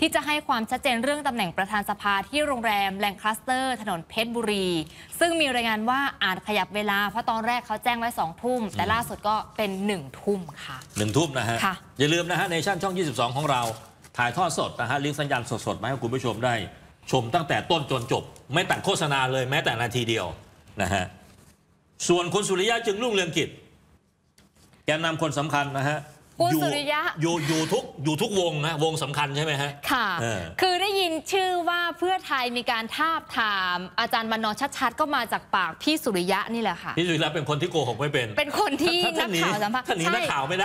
ที่จะให้ความชัดเจนเรื่องตำแหน่งประธานสภาที่โรงแรม แหล่งคลัสเตอร์ถนนเพชรบุรี ซึ่งมีรายงานว่าอาจขยับเวลา เพราะตอนแรกเขาแจ้งไว้สองทุ่มแต่ล่าสุดก็เป็นหนึ่งทุ่มค่ะหนึ่งทุ่มนะฮะอย่าลืมนะฮะในช่องช่อง 22 ของเรา ถ่ายทอดสดนะฮะลิงก์สัญญาณสดๆมาให้คุณผู้ชมได้ชมตั้งแต่ต้นจนจบไม่ตัดโฆษณาเลยแม้แต่นาทีเดียวนะฮะส่วนคุณสุริยะจึงรุ่งเรืองกิจ แกนนำคนสำคัญนะฮะคุณสุริยะอยู่อยู่ทุกอยู่ทุกวงนะวงสำคัญใช่ไหมฮะ ค่ะ คือได้ยินชื่อว่าเพื่อไทยมีการทาบทาม อาจารย์บรรณอชัดๆ ก็มาจากปากพี่สุริยะนี่แหละค่ะ พี่สุริยะเป็นคนที่โกหกไม่เป็น เป็นคนที่นักข่าวสัมภาษณ์ใช่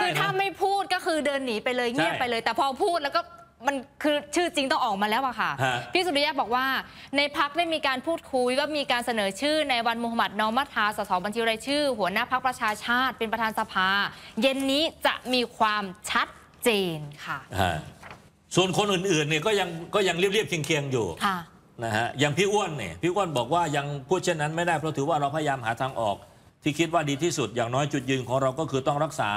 คือถ้าไม่พูดก็คือเดินหนีไปเลยเงียบไปเลย แต่พอพูดแล้วก็มันคือ ชื่อจริงต้องออกมาแล้วอะค่ะ พี่สุริยะบอกว่า ในพักได้มีการพูดคุยว่ามีการเสนอชื่อในวันมูฮัมหมัดนอมัตฮาสสบัญชีรายชื่อ หัวหน้าพักประชาชาติ เป็นประธานสภา เย็นนี้จะมีความชัดเจนค่ะส่วนคนอื่นๆเนี่ยก็ยังก็ยังเรียบๆเคียงๆอยู่่ะนะฮะอย่างพี่อ้วนเนี่ยพี่อ้วนบอกว่ายังพูดเช่นนั้น ไม่ได้เพราะถือว่าเราพยายามหาทางออก ที่คิดว่าดีที่สุด อย่างน้อยจุดยืนของเราก็คือต้องรักษา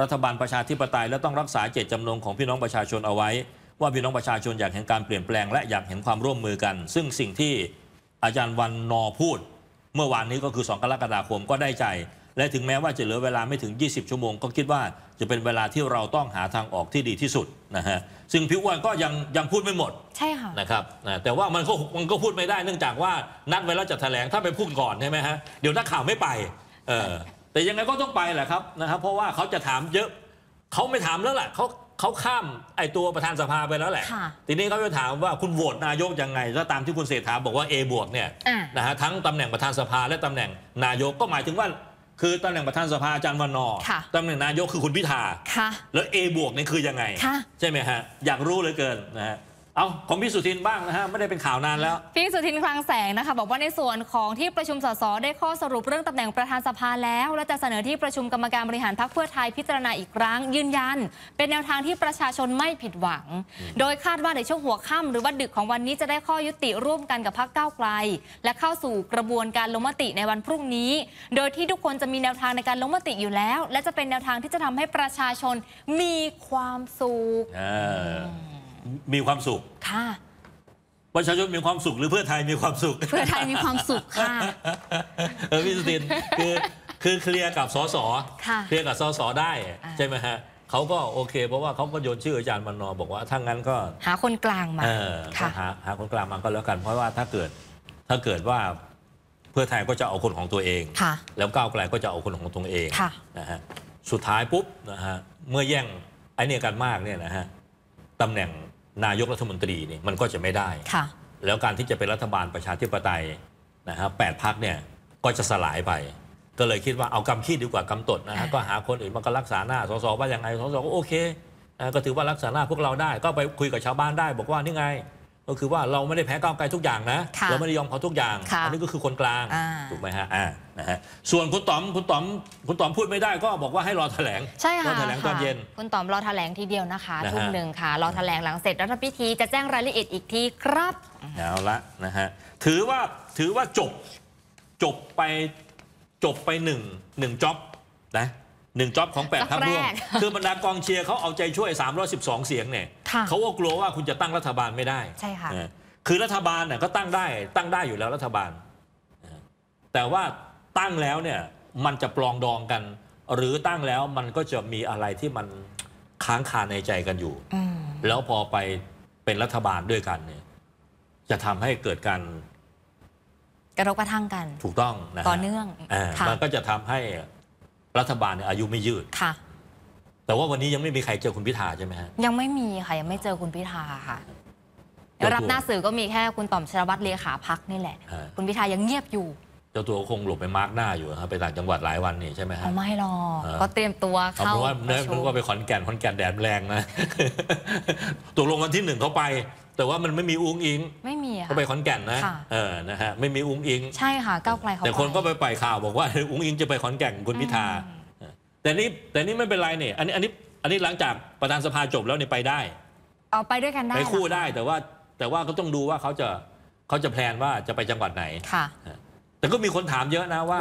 รัฐบาลประชาธิปไตย และต้องรักษาเจตจำนงของพี่น้องประชาชนเอาไว้ว่าพี่น้องประชาชนอยากเห็นการเปลี่ยนแปลง และอยากเห็นความร่วมมือกัน ซึ่งสิ่งที่อาจารย์วันนอพูด เมื่อวานนี้ก็คือ 2 กรกฎาคมก็ได้ใจ และถึงแม้ว่าจะเหลือเวลาไม่ถึง 20 ชั่วโมง ก็คิดว่าจะเป็นเวลาที่เราต้องหาทางออกที่ดีที่สุดนะฮะซึ่งพิวันก็ยังยังพูดไม่หมดใช่ค่ะนะครับแต่ว่ามันก็มันก็พูดไม่ได้เนื่องจากว่านัดไว้แล้วจะแถลงถ้าไปพูดก่อนใช่ไหมฮะเดี๋ยวนักข่าวไม่ไปเออแต่ยังไงก็ต้องไปแหละครับนะครับเพราะว่าเขาจะถามเยอะเขาไม่ถามแล้วแหละเขาเขาข้ามไอตัวประธานสภาไปแล้วแหละะทีนี้เขาจะถามว่าคุณโหวตนายกยังไง ถ้าตามที่คุณเศรษฐาบอกว่า A บวกเนี่ยนะฮะทั้งตำแหน่งประธานสภาและตำแหน่งนายกก็หมายถึงว่าคือตำแหน่งประธานสภาอาจารย์วันนอตำตำแหน่งนายกคือคุณพิธา ค่ะ แล้ว A บวกนี่คือยังไงค่ะใช่ไหมฮะอยากรู้เลยเกินนะฮะเอาของพี่สุทินบ้างนะฮะไม่ได้เป็นข่าวนานแล้วพี่สุทินคลังแสงนะคะบอกว่าในส่วนของที่ประชุมสสได้ข้อสรุปเรื่องตำแหน่งประธานสภาแล้วและจะเสนอที่ประชุมกรรมการบริหารพรรคเพื่อไทยพิจารณาอีกครั้งยืนยัน เป็นแนวทางที่ประชาชนไม่ผิดหวังโดยคาดว่าในช่วงหัวค่ำหรือว่าดึกของวันนี้จะได้ข้อยุติร่วมกันกับพรรคก้าวไกล และเข้าสู่กระบวนการลงมติในวันพรุ่งนี้ โดยที่ทุกคนจะมีแนวทางในการลงมติอยู่แล้ว และจะเป็นแนวทางที่จะทำให้ประชาชนมีความสุขมีความสุข ค่ะประชาชนมีความสุขหรือเพื่อไทยมีความสุข เพื่อไทยมีความสุขค่ะ เออพี่สุตินคือคือเคลียร์กับสสเคลียร์กับสสได้ ใช่ไหมฮะ เขาก็โอเคเพราะว่าเขาก็โยนชื่ออาจารย์มานนอบอกว่าถ้างั้นก็ หาคนกลางมา เออหาหาคนกลางมาก็แล้วกัน เพราะว่าถ้าเกิดถ้าเกิดว่า เพื่อไทยก็จะเอาคนของตัวเอง ค่ะ แล้วก้าวไกลก็จะเอาคนของตัวเองค่ะนะฮะ สุดท้ายปุ๊บนะฮะเมื่อแย่งไอ้เนี่ยกันมากเนี่ยนะฮะตำแหน่งนายกรัฐมนตรีนี่มันก็จะไม่ได้ค่ะแล้วการที่จะเป็นรัฐบาลประชาธิปไตยนะครับแปดพักเนี่ยก็จะสลายไป ก็เลยคิดว่าเอากำขี้ดีกว่ากำตดนะฮะก็หาคนอื่นมาก็รักษาหน้าสสว่ายังไงสสก็โอเค ก็ถือว่ารักษาหน้าพวกเราได้ ก็ไปคุยกับชาวบ้านได้บอกว่านี่ไงก็คือว่าเราไม่ได้แพ้ก้าวไกลทุกอย่างนะะเราไม่ได้ยอมเขาทุกอย่างอันนี้ก็คือคนกลาง ถูกไหมฮะอ่านะฮะส่วนคุณต๋อมคุณต๋อมคุณต๋อมพูดไม่ได้ก็บอกว่าให้รอแถลงใช่รอค่ะแถลงตอนเย็นคุณต๋อมรอแถลงทีเดียวนะคะะะทุ่มหนึ่งค่ะรอแถลงหลังเสร็จรัฐพิธีจะแจ้งรายละเอียดอีกทีครับเอาละนะฮะถือว่าถือว่าจบจบไปจบไปหนึ่งหนึ่งจ็อบนะหนึ่งจ็อบของ8ปดพักร่วมคือบรรดากองเชียร์เขาเอาใจช่วย 312 เสียงเนี่ยเขาก็กลัวว่าคุณจะตั้งรัฐบาลไม่ได้ใช่ค่ะคือรัฐบาลเนี่ยก็ตั้งได้ ตั้งได้อยู่แล้วรัฐบาลแต่ว่าตั้งแล้วเนี่ยมันจะปลองดองกัน หรือตั้งแล้วมันก็จะมีอะไรที่มันค้างคาในใจกันอยู่แล้วพอไปเป็นรัฐบาลด้วยกันเนี่ยจะทำให้เกิดการกระทบกระทั่งกัน ถูกต้องนะต่อเนื่องมันก็จะทำให้รัฐบาลเนี่ยอายุไม่ยืด ค่ะ แต่ว่าวันนี้ยังไม่มีใครเจอคุณพิธาใช่ไหมฮะ ยังไม่มีค่ะยังไม่เจอคุณพิธาค่ะ รับหน้าสื่อก็มีแค่คุณต่อมชรวัตรเลขาพักนี่แหละ คุณพิธายังเงียบอยู่ เจ้าตัวคงหลบไปมาร์กหน้าอยู่ครับไปต่างจังหวัดหลายวันนี่ใช่ไหมฮะ ไม่หรอกก็เตรียมตัวเขาเขราะว่าเระนึชุกมว่าไปขอนแก่นขอนแก่นแดดแรงนะ ตกลงวันที่หนึ่งเขาไปแต่ว่ามันไม่มีอุ้งอิงไม่มีค่ะขาไปขอนแก่นนะะเออนะฮะไม่มีอุ้งอิง ใช่ค่ะก้าวไกลเขาแต่คนก็ไปปล่อยข่าวบอกว่าอุ้งอิงจะไปขอนแก่นคุณพิธา แต่นี่แต่นี่ไม่เป็นไรเนี่ยอันนี้อันนี้อันนี้หลังจากประธานสภาจบแล้วเนี่ยไปได้เอาไปด้วยกันได้ไปคู่ได้แต่ว่าแต่ว่าก็ต้องดูว่าเขาจะเขาจะแพลนว่าจะไปจังหวัดไหนค่ะ แต่ก็มีคนถามเยอะนะว่า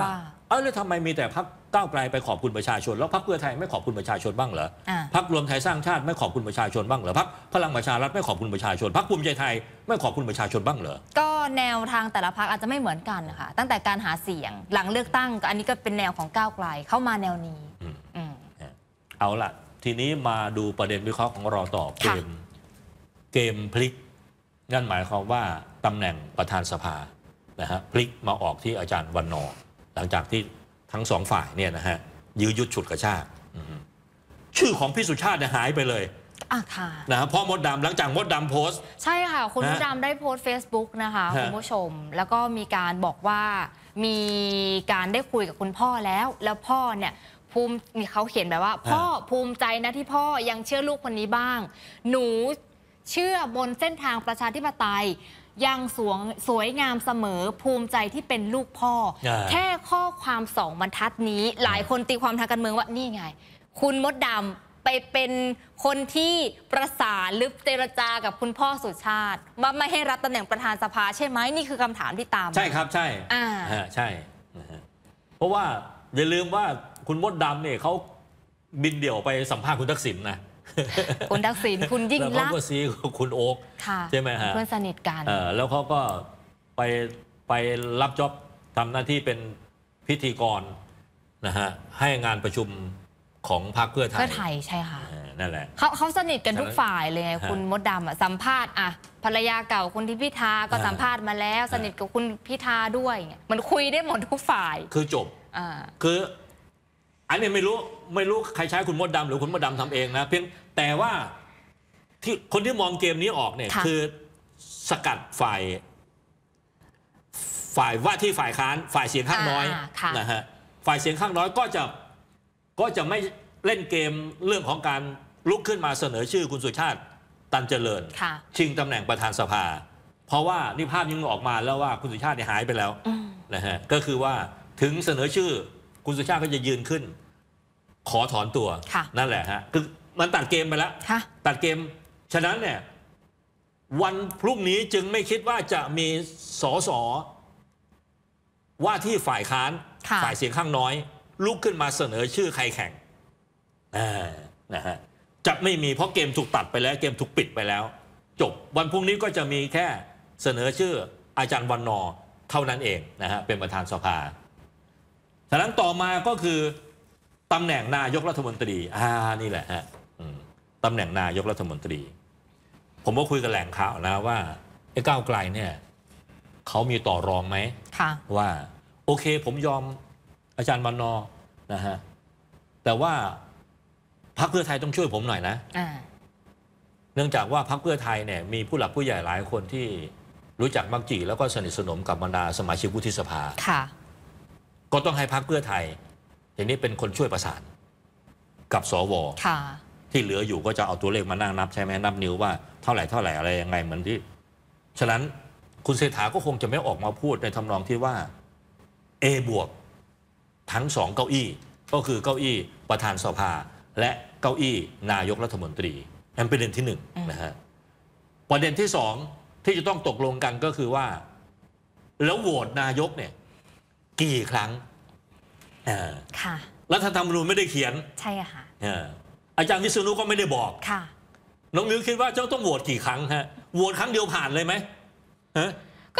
เออแล้วทำไมมีแต่พักก้าวไกลไปขอบคุณประชาชน แล้วพรรคเพื่อไทยไม่ขอบคุณประชาชนบ้างเหรอพรรครวมไทยสร้างชาติไม่ขอบคุณประชาชนบ้างเหรอพรรคพลังประชารัฐไม่ขอบคุณประชาชน พรรคภูมิใจไทยไม่ขอบคุณประชาชนบ้างเหรอก็แนวทางแต่ละพรรคอาจจะไม่เหมือนกันค่ะ ตั้งแต่การหาเสียง หลังเลือกตั้ง อันนี้ก็เป็นแนวของก้าวไกลเข้ามาแนวนี้เอาล่ะ ทีนี้มาดูประเด็นวิเคราะห์ของเราต่อเกมเกมพลิกนั่นหมายความว่าตำแหน่งประธานสภานะฮะพลิกมาออกที่อาจารย์วันนอหลังจากที่ทั้งสองฝ่ายเนี่ยนะฮะยื้อยุดฉุดกระชากชื่อของพี่สุชาติเนี่ยหายไปเลยนะคะะพ่อมดดำหลังจากมดดำโพสต์ใช่ค่ะ คุณมดดำได้โพสต์ Facebook นะคะคุณผู้ชม แล้วก็มีการบอกว่ามีการได้คุยกับคุณพ่อแล้ว แล้วพ่อเนี่ยภูมิเขาเขียนแบบว่าพ่อ ภูมิใจนะที่พ่อยังเชื่อลูกคนนี้บ้าง หนูเชื่อบนเส้นทางประชาธิปไตยยังสวงสวยงามเสมอภูมิใจที่เป็นลูกพ่อ แค่ข้อความสองบรรทัดนี้หลายคนตีความทางการเมืองว่านี่ไง คุณมดดำไปเป็นคนที่ประสานหรือเจรจากับคุณพ่อสุชาติ มาไม่ให้รับตำแหน่งประธานสภา ใช่ไหมนี่คือคำถามที่ตาม ใช่ครับ ใช่ใช่ เพราะว่าอย่าลืมว่าคุณมดดำเนี่ยเขาบินเดี่ยวไปสัมภาษณ์คุณทักษิณนะคุณทักษิณคุณยิ่งรักแเขาก็ซีคุณโอ๊กใช่ไหมฮะเพื่อนสนิทกันแล้วเขาก็ไปไปรับจ็อบทำหน้าที่เป็นพิธีกรนะฮะให้งานประชุมของพรรคเพื่อไทยเพื่อไทยใช่ค่ะนั่นแหละเขาเขาสนิทกันทุกฝ่ายเลยไงคุณมดดำสัมภาษณ์อ่ะภรรยาเก่าคุณทิพิธาก็สัมภาษณ์มาแล้ว สนิทกับคุณพิธาด้วยมันคุยได้หมดทุกฝ่ายคือจบคือ อันนี้ไม่รู้ไม่รู้ใครใช้คุณมดดำหรือคุณมดดำทำเองนะเพียงแต่ว่าที่คนที่มองเกมนี้ออกเนี่ยคือสกัดฝ่าย ฝ่ายว่าที่ฝ่ายค้าน ฝ่ายเสียงข้างน้อยอะนะฮะฝ่ายเสียงข้างน้อยก็จะก็จะไม่เล่นเกมเรื่องของการลุกขึ้นมาเสนอชื่อ คุณสุชาติตันเจริญชิงตำแหน่งประธานสภา เพราะว่านี่ภาพยังออกมาแล้วว่าคุณสุชาติเนี่ยหายไปแล้วนะฮะก็คือว่าถึงเสนอชื่อ คุณสุชาติก็จะยืนขึ้นขอถอนตัวนั่นแหละฮะคือมันตัดเกมไปแล้วตัดเกม ฉะนั้นเนี่ยวันพรุ่งนี้จึงไม่คิดว่าจะมีสอสอว่าที่ฝ่ายค้านฝ่ายเสียงข้างน้อย ลุกขึ้นมาเสนอชื่อใครแข่งนะฮะจะไม่มีเพราะเกมถูกตัดไปแล้วเกมถูกปิดไปแล้ว จบวันพรุ่งนี้ก็จะมีแค่เสนอชื่ออาจารย์วันนอเท่านั้นเองนะฮะเป็นประธานสภาฉะนั้นต่อมาก็คือตำแหน่งนายกรัฐมนตรีอ่านี่แหละฮะตำแหน่งนายกรัฐมนตรี ผมก็คุยกับแหล่งข่าวนะว่าไอ้ก้าวไกลเนี่ยเขามีต่อรองไหมว่า โอเค ผมยอมอาจารย์มานนอนะฮะแต่ว่าพรรคเพื่อไทยต้องช่วยผมหน่อยนะเนื่องจากว่าพรรคเพื่อไทยเนี่ยมีผู้หลักผู้ใหญ่หลายคนที่รู้จักมักจีแล้วก็สนิทสนมกับบรรดาสมาชิกวุฒิสภาก็ต้องให้พรรคเพื่อไทยอีนี้เป็นคนช่วยประสานกับสวที่เหลืออยู่ก็จะเอาตัวเลขมานั่งนับใช่ไหมนับนิ้วว่าเท่าไหร่เท่าไหร่ อะไร ยังไงเหมือนที่ ฉะนั้นคุณเศรษฐาก็คงจะไม่ออกมาพูดในทำนองที่ว่า A บวกทั้งสองเก้าอี้ ก็คือเก้าอี้ ประธานสภา และเก้าอี้ นายกรัฐมนตรีอันเป็นประเด็นที่หนึ่งนะฮะ ประเด็นที่สองที่จะต้องตกลงกันก็คือว่า แล้วโหวตนายกเนี่ยกี่ครั้งค่ะรัฐธรรมนูญไม่ได้เขียน ใช่ค่ะอาจารย์วิศนุก็ไม่ได้บอกค่ะน้องมิวคิดว่าเจ้าต้องโหวตกี่ครั้งฮะโหวตครั้งเดียวผ่านเลยไหมฮะ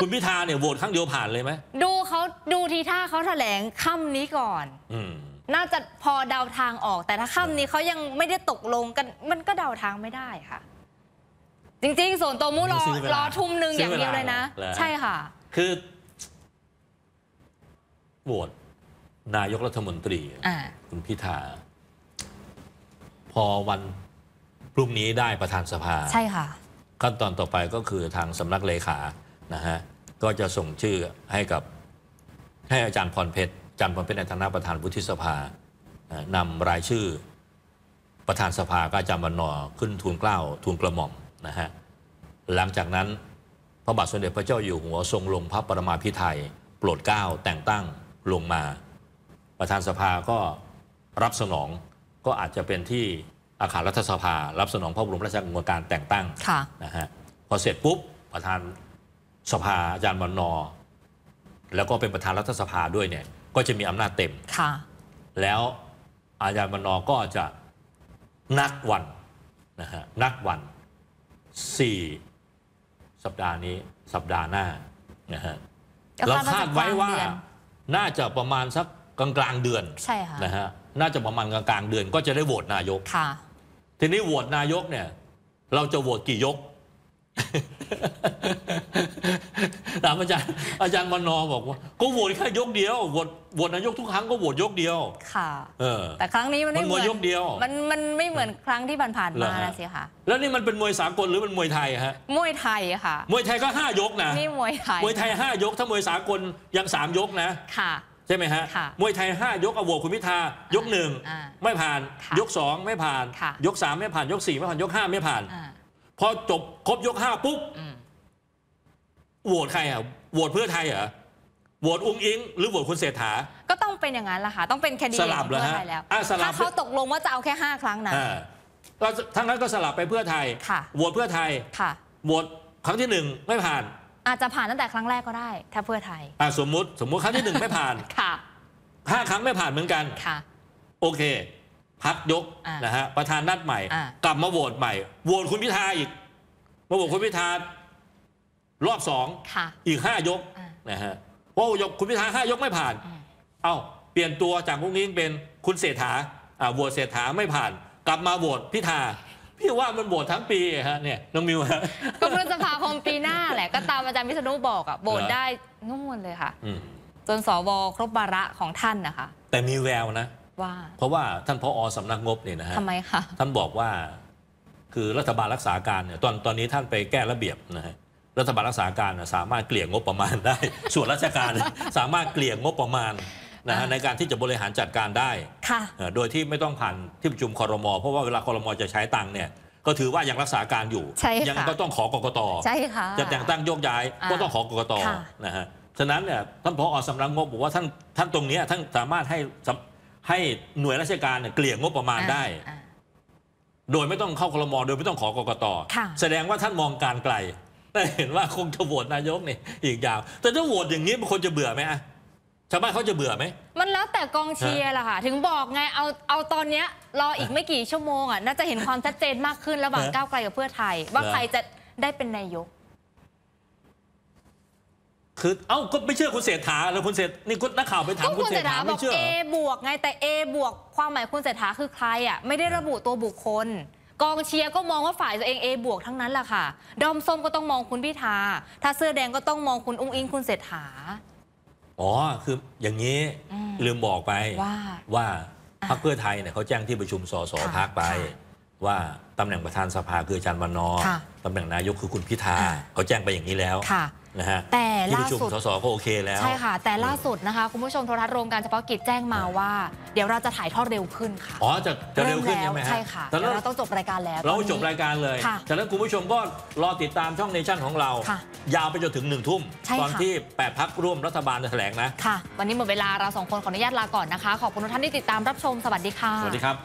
คุณพิธาเนี่ยโหวตครั้งเดียวผ่านเลยไหมดูเขาดูทีท่าเขาแถลงค่ำนี้ก่อนน่าจะพอเดาทางออกแต่ถ้าค่ำนี้เขายังไม่ได้ตกลงกันมันก็เดาทางไม่ได้ค่ะ จริงๆ ส่วนตัวมูรอรอทุ่มหนึ่งอย่างเดียวเลยนะใช่ค่ะ คือโหวตนายกรัฐมนตรีคุณพิธาพอวันพรุ่งนี้ได้ประธานสภาใช่ค่ะขั้นตอนต่อไปก็คือทางสำนักเลขานะฮะก็จะส่งชื่อให้กับให้อาจารย์พรเพชรอาจารย์พรเพชรในฐานะประธานวุฒิสภานำรายชื่อประธานสภาก็อาจารย์นนอขึ้นทูลเกล้าทูลกระหม่อมนะฮะหลังจากนั้นพระบาทสมเด็จพระเจ้าอยู่หัวทรงลงพระประมาพิไธยโปรดเกล้าแต่งตั้งลงมาประธานสภาก็รับสนองก็อาจจะเป็นที่อาคารรัฐสภา รับสนองพระบรมราชานุการแต่งตั้งะนะฮะพอเสร็จปุ๊บประธานสภาอาจารย์วันนอแล้วก็เป็นประธานรัฐสภาด้วยเนี่ยก็จะมีอำนาจเต็มค่ะแล้วอาจารย์วันนอ ก็จะนัดวันนะฮะนัดวันสี่สัปดาห์นี้สัปดาห์หน้านะฮะเราคาดไว้ว่าน่าจะประมาณสักกลางกลางเดือนใช่ค่ะนะฮะน่าจะประมาณกลางกลางเดือน ก็จะได้โหวตนายกค่ะ ทีนี้โหวตนายกเนี่ย เราจะโหวตกี่ยกถามอาจารย์อาจารย์มานอบอกว่าก็โหวตแค่ยกเดียวโหวตโหวตนายกทุกครั้งก็โหวตยกเดียว ค่ะ เออแต่ครั้งนี้มันไม่เหมือนยกเดียวมันมันไม่เหมือนครั้งที่ผ่านมาสิค่ะแล้วนี่มันเป็นมวยสากลหรือเป็นมวยไทยฮะมวยไทยค่ะ มวยไทยก็ห้ายกนะนี่มวยไทยมวยไทยห้ายก ถ้ามวยสากลยังสามยกนะ ค่ะใช่ไหมฮะะมวยไทย5ยกอโวคุณพิธายกหนึ่งไม่ผ่าน ยก2ไม่ผ่าน ยก3ไม่ผ่านยก4ไม่ผ่านยก5ไม่ผ่านอพอจบครบยก5ปุ๊บโหวตใครอ่ะโหวตเพื่อไทยเหรอโหวตอุ้งอิงหรือโหวตคุณเศรษฐาก็ต้องเป็นอย่างนั้นแหละค่ะต้องเป็นแคดดีเสลับเหรอฮะพื่อไทยแล้วถ้าเขาตกลงว่าจะเอาแค่5ครั้งนะก็ทั้งนั้นก็สลับไปเพื่อไทยโหวตเพื่อไทยโหวตครั้งที่หนึ่งไม่ผ่านาจจะผ่านตั้งแต่ครั้งแรกก็ได้ ถ้าเพื่อไทยอ่สมมติ สมมุติครั้งที่หนึ่งไม่ผ่าน ค่ะ ห้าครั้งไม่ผ่านเหมือนกัน ค่ะ โอเค พักยกนะฮะประธานนัดใหม่ กลับมาโหวตใหม่โหวตคุณพิธาอีกมาโหวตคุณพิธารอบสอง อีกห้ายกนะฮะวพายกคุณพิธาห้ายกไม่ผ่านเอ้าเปลี่ยนตัวจากพวกนี้เป็นคุณเศรษฐาอ่าโหวตเศรษฐาไม่ผ่าน กลับมาโหวตพิธาพี่ว่ามันโบสทั้งปีฮะเนี่ยน้องมิวฮะก็พฤษภาคมปีหน้าแหละ ก็ตามอาจารย์วิษณุบอกอะโบสได้นู่นเลยค่ะจนสวครบบาระของท่านนะคะแต่มีแววนะ ว่า เพราะว่าท่านพออสำนักงบเนี่ยนะฮะทำไมคะท่านบอกว่า คือรัฐบาลรักษาการเนี่ยตอนตอนนี้ท่านไปแก้ระเบียบนะฮะรัฐบาลรักษาการสามารถเกลี่ยงบประมาณได้ส่วนราชการ สามารถเกลี่ยงบประมาณนะฮะในการที่จะบริหารจัดการได้ โดยที่ไม่ต้องผ่านที่ประชุมคอรมอเพราะว่าเวลาคอรมอจะใช้ตังเนี่ยก็ถือว่ายังรักษาการอยู่ยังก็ต้องขอกกตจะแต่งตั้งโยกย้ายก็ต้องขอกกตนะฮะฉะนั้นเนี่ยท่านพออสำนักงบบอกว่าท่านท่านตรงนี้ท่านสามารถให้ให้หน่วยราชการเกลี่ยงบประมาณได้ โดยไม่ต้องเข้าคลมอโดยไม่ต้องขอกกตแสดงว่าท่านมองการไกล แต่เห็นว่าคงจะโหวตนายกนี่อีกยาวแต่ถ้าโหวตอย่างนี้มันคนจะเบื่อไหมอ่ะชาวบ้านเขาจะเบื่อไหม มันแล้วแต่กองเชียร์ล่ะค่ะ ถึงบอกไงเอาเอาตอนเนี้ยรออีกไม่กี่ชั่วโมงอ่ะน่าจะเห็นความชัดเจนมากขึ้นระหว่างก้าวไกลกับเพื่อไทย ว่าใครจะได้เป็นนายก คือเอ้า ก็ไม่เชื่อคุณเศรษฐาแล้วคุณเศรษนี่คุณนักข่าวไปถามคุณเศรรษฐาบไม่อกเชื่อบวกไงแต่ A บวก ความหมายคุณเศรษฐาคือใครอ่ะไม่ได้ระบุตัวบุคคล กองเชียร์ก็มองว่าฝ่ายตัวเอง A บวกทั้งนั้นแหละค่ะ ดอมส้มก็ต้องมองคุณพิธาถ้าเสื้อแดงก็ต้องมองคุณอุ้งอิงคุณเศรษฐาอ๋อ คืออย่างนี้ลืมบอกไป ว่าว่าพรรคเพื่อไทยเนี่ยเขาแจ้งที่ประชุมสสพักไป ว่า ตำแหน่งประธานสภาคืออาจารย์วันนอตำแหน่งนายกคือคุณพิธาเขาแจ้งไปอย่างนี้แล้วนะฮะแต่ล่าสุดสสก็โอเคแล้วใช่ค่ะ แต่ล่าสุดนะคะคุณผู้ชมโทรทัศน์รวมการเฉพาะกิจแจ้งมาว่า เดี๋ยวเราจะถ่ายทอดเร็วขึ้นค่ะอ๋อจะจะเร็วขึ้นใช่ไหมฮะใช่ค่ะแต่เราต้องจบรายการแล้ว เราจบรายการเลยค่ะต่แล้วคุณผู้ชมก็รอติดตามช่องเนชั่นของเราค่ะยาวไปจนถึงหนึ่งทุ่มตอนที่ 8พักร่วมรัฐบาลแถลงนะค่ะวันนี้หมดเวลาเราสองคนขออนุญาตลาก่อนนะคะ ขอบคุณทุกท่านที่ติดตามรับชมสวัสดีค่ะสวัสดีครับ